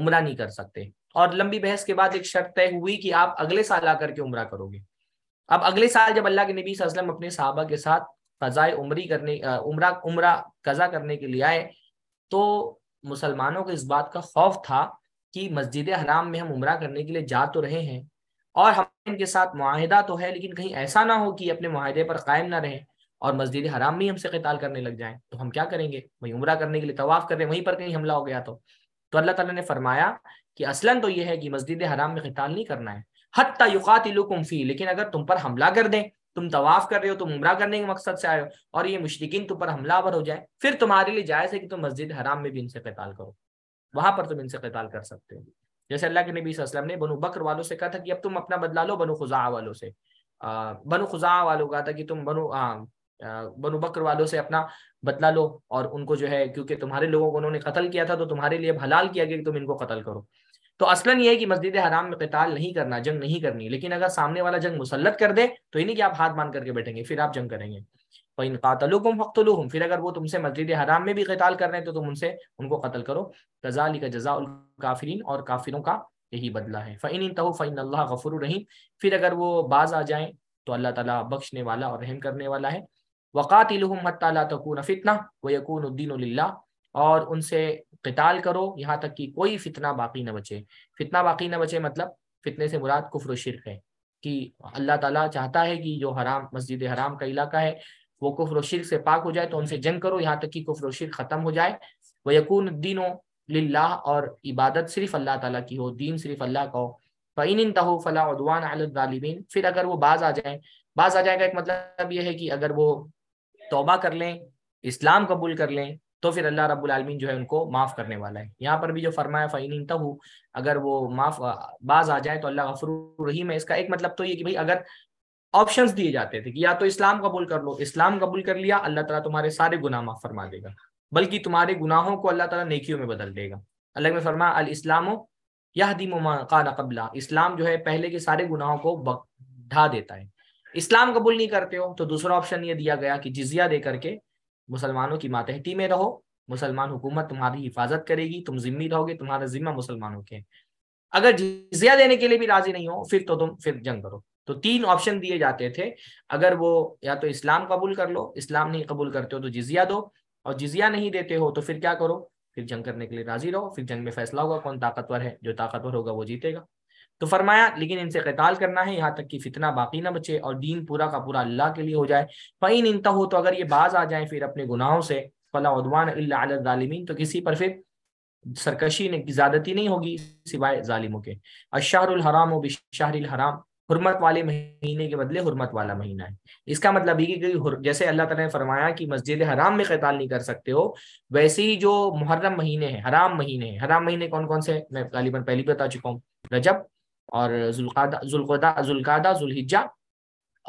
उम्र नहीं कर सकते और लंबी बहस के बाद एक शर्त तय हुई कि आप अगले साल आकर के उम्र करोगे अब अगले साल जब अल्लाह के नबी वसल्लम अपने साहबा के साथ फ़ज़ाए उम्री करने उम्र उम्र कज़ा करने के लिए आए तो मुसलमानों को इस बात का खौफ था कि मस्जिद हराम में हम उम्र करने के लिए जा तो रहे हैं और हम इनके साथ माहिदा तो है लेकिन कहीं ऐसा ना हो कि अपने माहदे पर कायम ना रहें और मस्जिद हराम में ही हमसे कताल करने लग जाए तो हम क्या करेंगे वही उम्र करने के लिए तवाफ कर रहे हैं वहीं पर कहीं हमला हो गया तो तो अल्लाह तला ने फरमाया कि असलन तो यह है कि मस्जिद हराम में कताल नहीं करना है हत्ता युकातिलुकुम फी लेकिन अगर तुम पर हमला कर दें तुम तवाफ कर रहे हो तुम उम्र करने के मकसद से आयो और ये मुश्किन तुम पर हमलावर हो जाए फिर तुम्हारे लिए जायज़ है कि तुम मस्जिद हराम में भी इनसे कताल करो वहां पर तुम इनसे कताल कर सकते हो जैसे अल्लाह के नबी असलम ने बनु बकर वालों से कहा था कि अब तुम अपना बदला लो बनु खुजा वालों से अः बनु खुजा वालों का था कि तुम बनु हाँ, बनु बकर वालों से अपना बदला लो और उनको जो है क्योंकि तुम्हारे लोगों को उन्होंने कत्ल किया था तो तुम्हारे लिए हलाल किया गया कि तुम इनको कत्ल करो तो असलन ये है कि मस्जिद हराम में कताल नहीं करना जंग नहीं करनी लेकिन अगर सामने वाला जंग मुसलत कर दे तो यही नहीं कि आप हाथ बांध करके बैठेंगे फिर आप जंग करेंगे इन कातलुकुम फ़ख्तलुहुम फिर अगर वो तुमसे मस्जिद हराम में भी कताल कर रहे हैं तो तुम उनसे उनको कत्ल करो कजाली का जजा काफ़रीन और काफिरों का यही बदला है फ़ैन इन तहु फ़ैन अल्लाह गफुर रहीम फिर अगर वो बाज आ जाए तो अल्लाह ताला बख्शने वाला और रहम करने वाला है वक़ातिलहमत तकून फ़ितना व यकून और उनसे कताल करो यहाँ तक कि कोई फितना बाकी न बचे फितना बाकी न बचे मतलब फितने से मुराद कुफ़र शिरक है कि अल्लाह ताला चाहता है कि जो हराम मस्जिद हराम का इलाका है वो कुफ़र शिरक से पाक हो जाए तो उनसे जंग करो यहाँ तक कि कुफर शिरक ख़त्म हो जाए व यकून दीनो लाह और इबादत सिर्फ अल्लाह ताला की हो दीन सिर्फ अल्लाह का हो फ़ैन इन तहो फ़ला उदवान फिर अगर वो बाज आ जाए बाज आ जाएगा एक मतलब यह है कि अगर वो तोबा कर लें इस्लाम कबूल कर लें तो फिर अल्लाह रब्बुल आलमीन जो है उनको माफ़ करने वाला है यहाँ पर भी जो फरमाया फ़ैन तहु अगर वो माफ़ बाज आ जाए तो अल्लाह गफरू रहीम है इसका एक मतलब तो ये कि भाई अगर ऑप्शंस दिए जाते थे कि या तो इस्लाम कबूल कर लो इस्लाम कबूल कर लिया अल्लाह ताला तुम्हारे सारे गुनाह माफ़ फरमा देगा बल्कि तुम्हारे गुनाहों को अल्लाह ताला नेकियों में बदल देगा अल्लाह में फरमाया अल इस्लामो यह दी मुमा कबला इस्लाम जो है पहले के सारे गुनाहों को ढा देता है इस्लाम कबूल नहीं करते हो तो दूसरा ऑप्शन ये दिया गया कि जिजिया दे करके मुसलमानों की मातहती में रहो मुसलमान हुकूमत तुम्हारी हिफाजत करेगी तुम जिम्मी रहोगे तुम्हारा जिम्मा मुसलमानों के अगर जिजिया देने के लिए भी राजी नहीं हो फिर तो तुम फिर जंग करो तो तीन ऑप्शन दिए जाते थे अगर वो या तो इस्लाम कबूल कर लो इस्लाम नहीं कबूल करते हो तो जिजिया दो और जिजिया नहीं देते हो तो फिर क्या करो फिर जंग करने के लिए राजी रहो फिर जंग में फैसला होगा कौन ताकतवर है जो ताकतवर होगा वो जीतेगा तो फरमाया लेकिन इनसे कताल करना है यहाँ तक कि फितना बाकी ना बचे और दीन पूरा का पूरा अल्लाह के लिए हो जाए फ़ैन इनता हो तो अगर ये बाज आ जाए फिर अपने गुनाहों से फलाउदवान अल्लामीन तो किसी पर फिर सरकशी ने ज्यादती नहीं होगी सिवाय जालिमों के अशाहराम व बिशाहर हराम हरमत वाले महीने के बदले हरमत वाला महीना है इसका मतलब ये कि जैसे अल्लाह तला ने फरमाया कि मस्जिद हराम में कताल नहीं कर सकते हो वैसे ही जो मुहर्रम महीने हैं हराम महीने हैं हराम महीने कौन कौन से मैं गालिबन पहले बता चुका हूँ रजब और जुल्कादा जुल्हिजा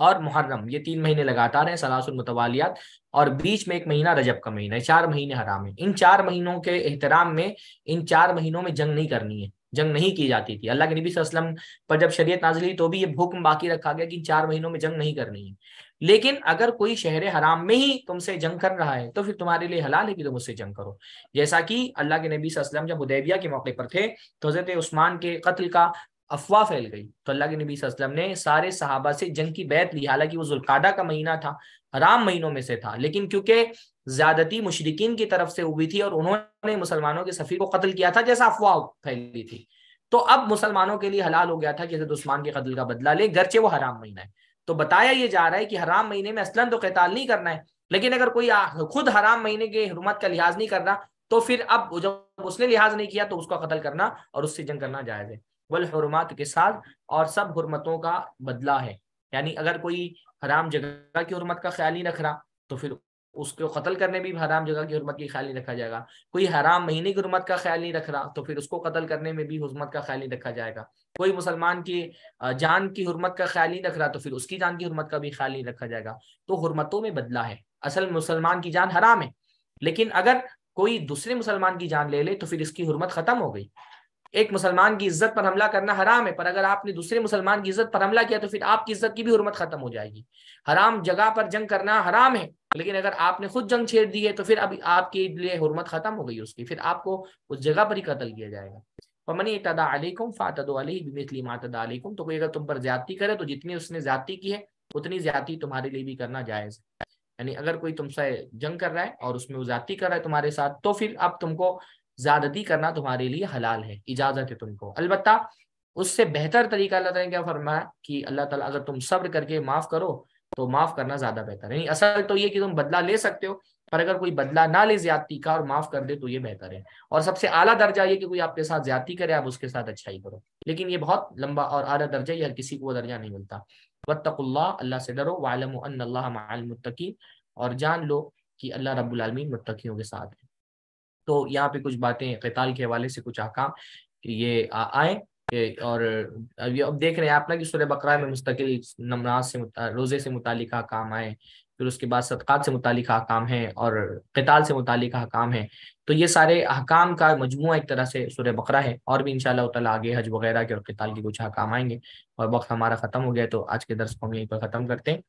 और मुहर्रम ये तीन महीने लगातार हैं सलासुल मुतवालियात और बीच में एक महीना रजब का महीना है चार महीने हराम है इन चार महीनों के एहतराम में इन चार महीनों में जंग नहीं करनी है जंग नहीं की जाती थी अल्लाह के नबी वसल्लम पर जब शरीयत नाजिल हुई तो भी ये हुक्म बाकी रखा गया कि इन चार महीनों में जंग नहीं करनी है लेकिन अगर कोई शहर हराम में ही तुमसे जंग कर रहा है तो फिर तुम्हारे लिए हलाल है कि तुम उससे जंग करो जैसा कि अल्लाह के नबी वसल्लम जब हुदैबिया के मौके पर थे तो हजरत उस्मान के कत्ल का अफवाह फैल गई तो अल्लाह के नबी वसल्लम ने सारे सहाबा से जंग की बैत ली हालांकि वो जुल्कादा का महीना था हराम महीनों में से था लेकिन क्योंकि ज्यादती मुशरकिन की तरफ से हुई थी और उन्होंने मुसलमानों के सफ़ी को कत्ल किया था जैसा अफवाह फैली थी तो अब मुसलमानों के लिए हलाल हो गया था कि जैसे उस्मान के कत्ल का बदला ले गरचे वो हराम महीना है तो बताया ये जा रहा है कि हराम महीने में असलन तो कैताल नहीं करना है लेकिन अगर कोई खुद हराम महीने के हरमत का लिहाज नहीं कर रहा तो फिर अब जब उसने लिहाज नहीं किया तो उसका कतल करना और उससे जंग करना जायज़ है वल हरमात के साथ और सब हरमतों का बदला है यानी अगर कोई हराम जगह की हरमत का ख्याल ही रख रहा तो फिर उसको कत्ल करने में भी हराम जगह की हरमत की ख्याल नहीं रखा जाएगा कोई हराम महीने की हरमत का ख्याल नहीं रख रहा तो फिर उसको कत्ल करने में भी हरमत का ख्याल नहीं रखा जाएगा कोई मुसलमान की जान की हरमत का ख्याल नहीं रख रहा तो फिर उसकी जान की हरमत का भी ख्याल नहीं रखा जाएगा तो हरमतों में बदला है असल मुसलमान की जान हराम है लेकिन अगर कोई दूसरे मुसलमान की जान ले ले तो फिर इसकी हरमत खत्म हो गई एक मुसलमान की इज्जत पर हमला करना हराम है पर अगर आपने दूसरे मुसलमान की इज्जत पर हमला किया तो फिर आपकी इज्जत की भी हुरमत खत्म हो जाएगी हराम जगह पर जंग करना हराम है लेकिन अगर आपने खुद जंग छेड़ दी है तो फिर अब आपके लिए हुरमत खत्म हो गई उसकी फिर आपको उस जगह पर ही कत्ल किया जाएगा पमनी तदा अलैकुम फातद मातदा तो कोई अगर तुम पर ज्यादा करे तो जितनी उसने ज्यादा की है उतनी ज्यादा तुम्हारे लिए भी करना जायज़ यानी अगर कोई तुमसे जंग कर रहा है और उसमें वो ज्यादा कर रहा है तुम्हारे साथ तो फिर अब तुमको ज्यादती करना तुम्हारे लिए हलाल है इजाजत है तुमको अलबत् उससे बेहतर तरीका अल्लाह ने क्या फरमाया कि अल्लाह ताला अगर तुम सब्र करके माफ करो तो माफ करना ज्यादा बेहतर है असल तो ये कि तुम बदला ले सकते हो पर अगर कोई बदला ना ले ज्यादती का और माफ कर दे तो ये बेहतर है और सबसे आला दर्जा ये कि कोई आपके साथ ज्यादती करे आप उसके साथ अच्छाई करो लेकिन ये बहुत लंबा और आला दर्जा ये हर किसी को वो दर्जा नहीं मिलता वत्तकुल्ला अल्लाह से डरो वालम मुत्तकीन और जान लो कि अल्लाह रब्बुल आलमीन के साथ है तो यहाँ पे कुछ बातें कताल के हवाले से कुछ अहकाम ये आए और अभी अब देख रहे हैं आप ना कि सूर्य बकरा में मुस्तकिल नमराज से रोज़े से मुतल काम आए फिर उसके बाद सदक़ात से मुतल हकाम है और कताल से मुतल अकाम है तो ये सारे अहकाम का मजमू एक तरह से सूर्य बकरा है और भी इन आगे हज वगैरह के और कताल के कुछ हकाम आएंगे और वक्त हमारा ख़त्म हो गया तो आज के दर्शकों को हम यहीं पर ख़त्म करते हैं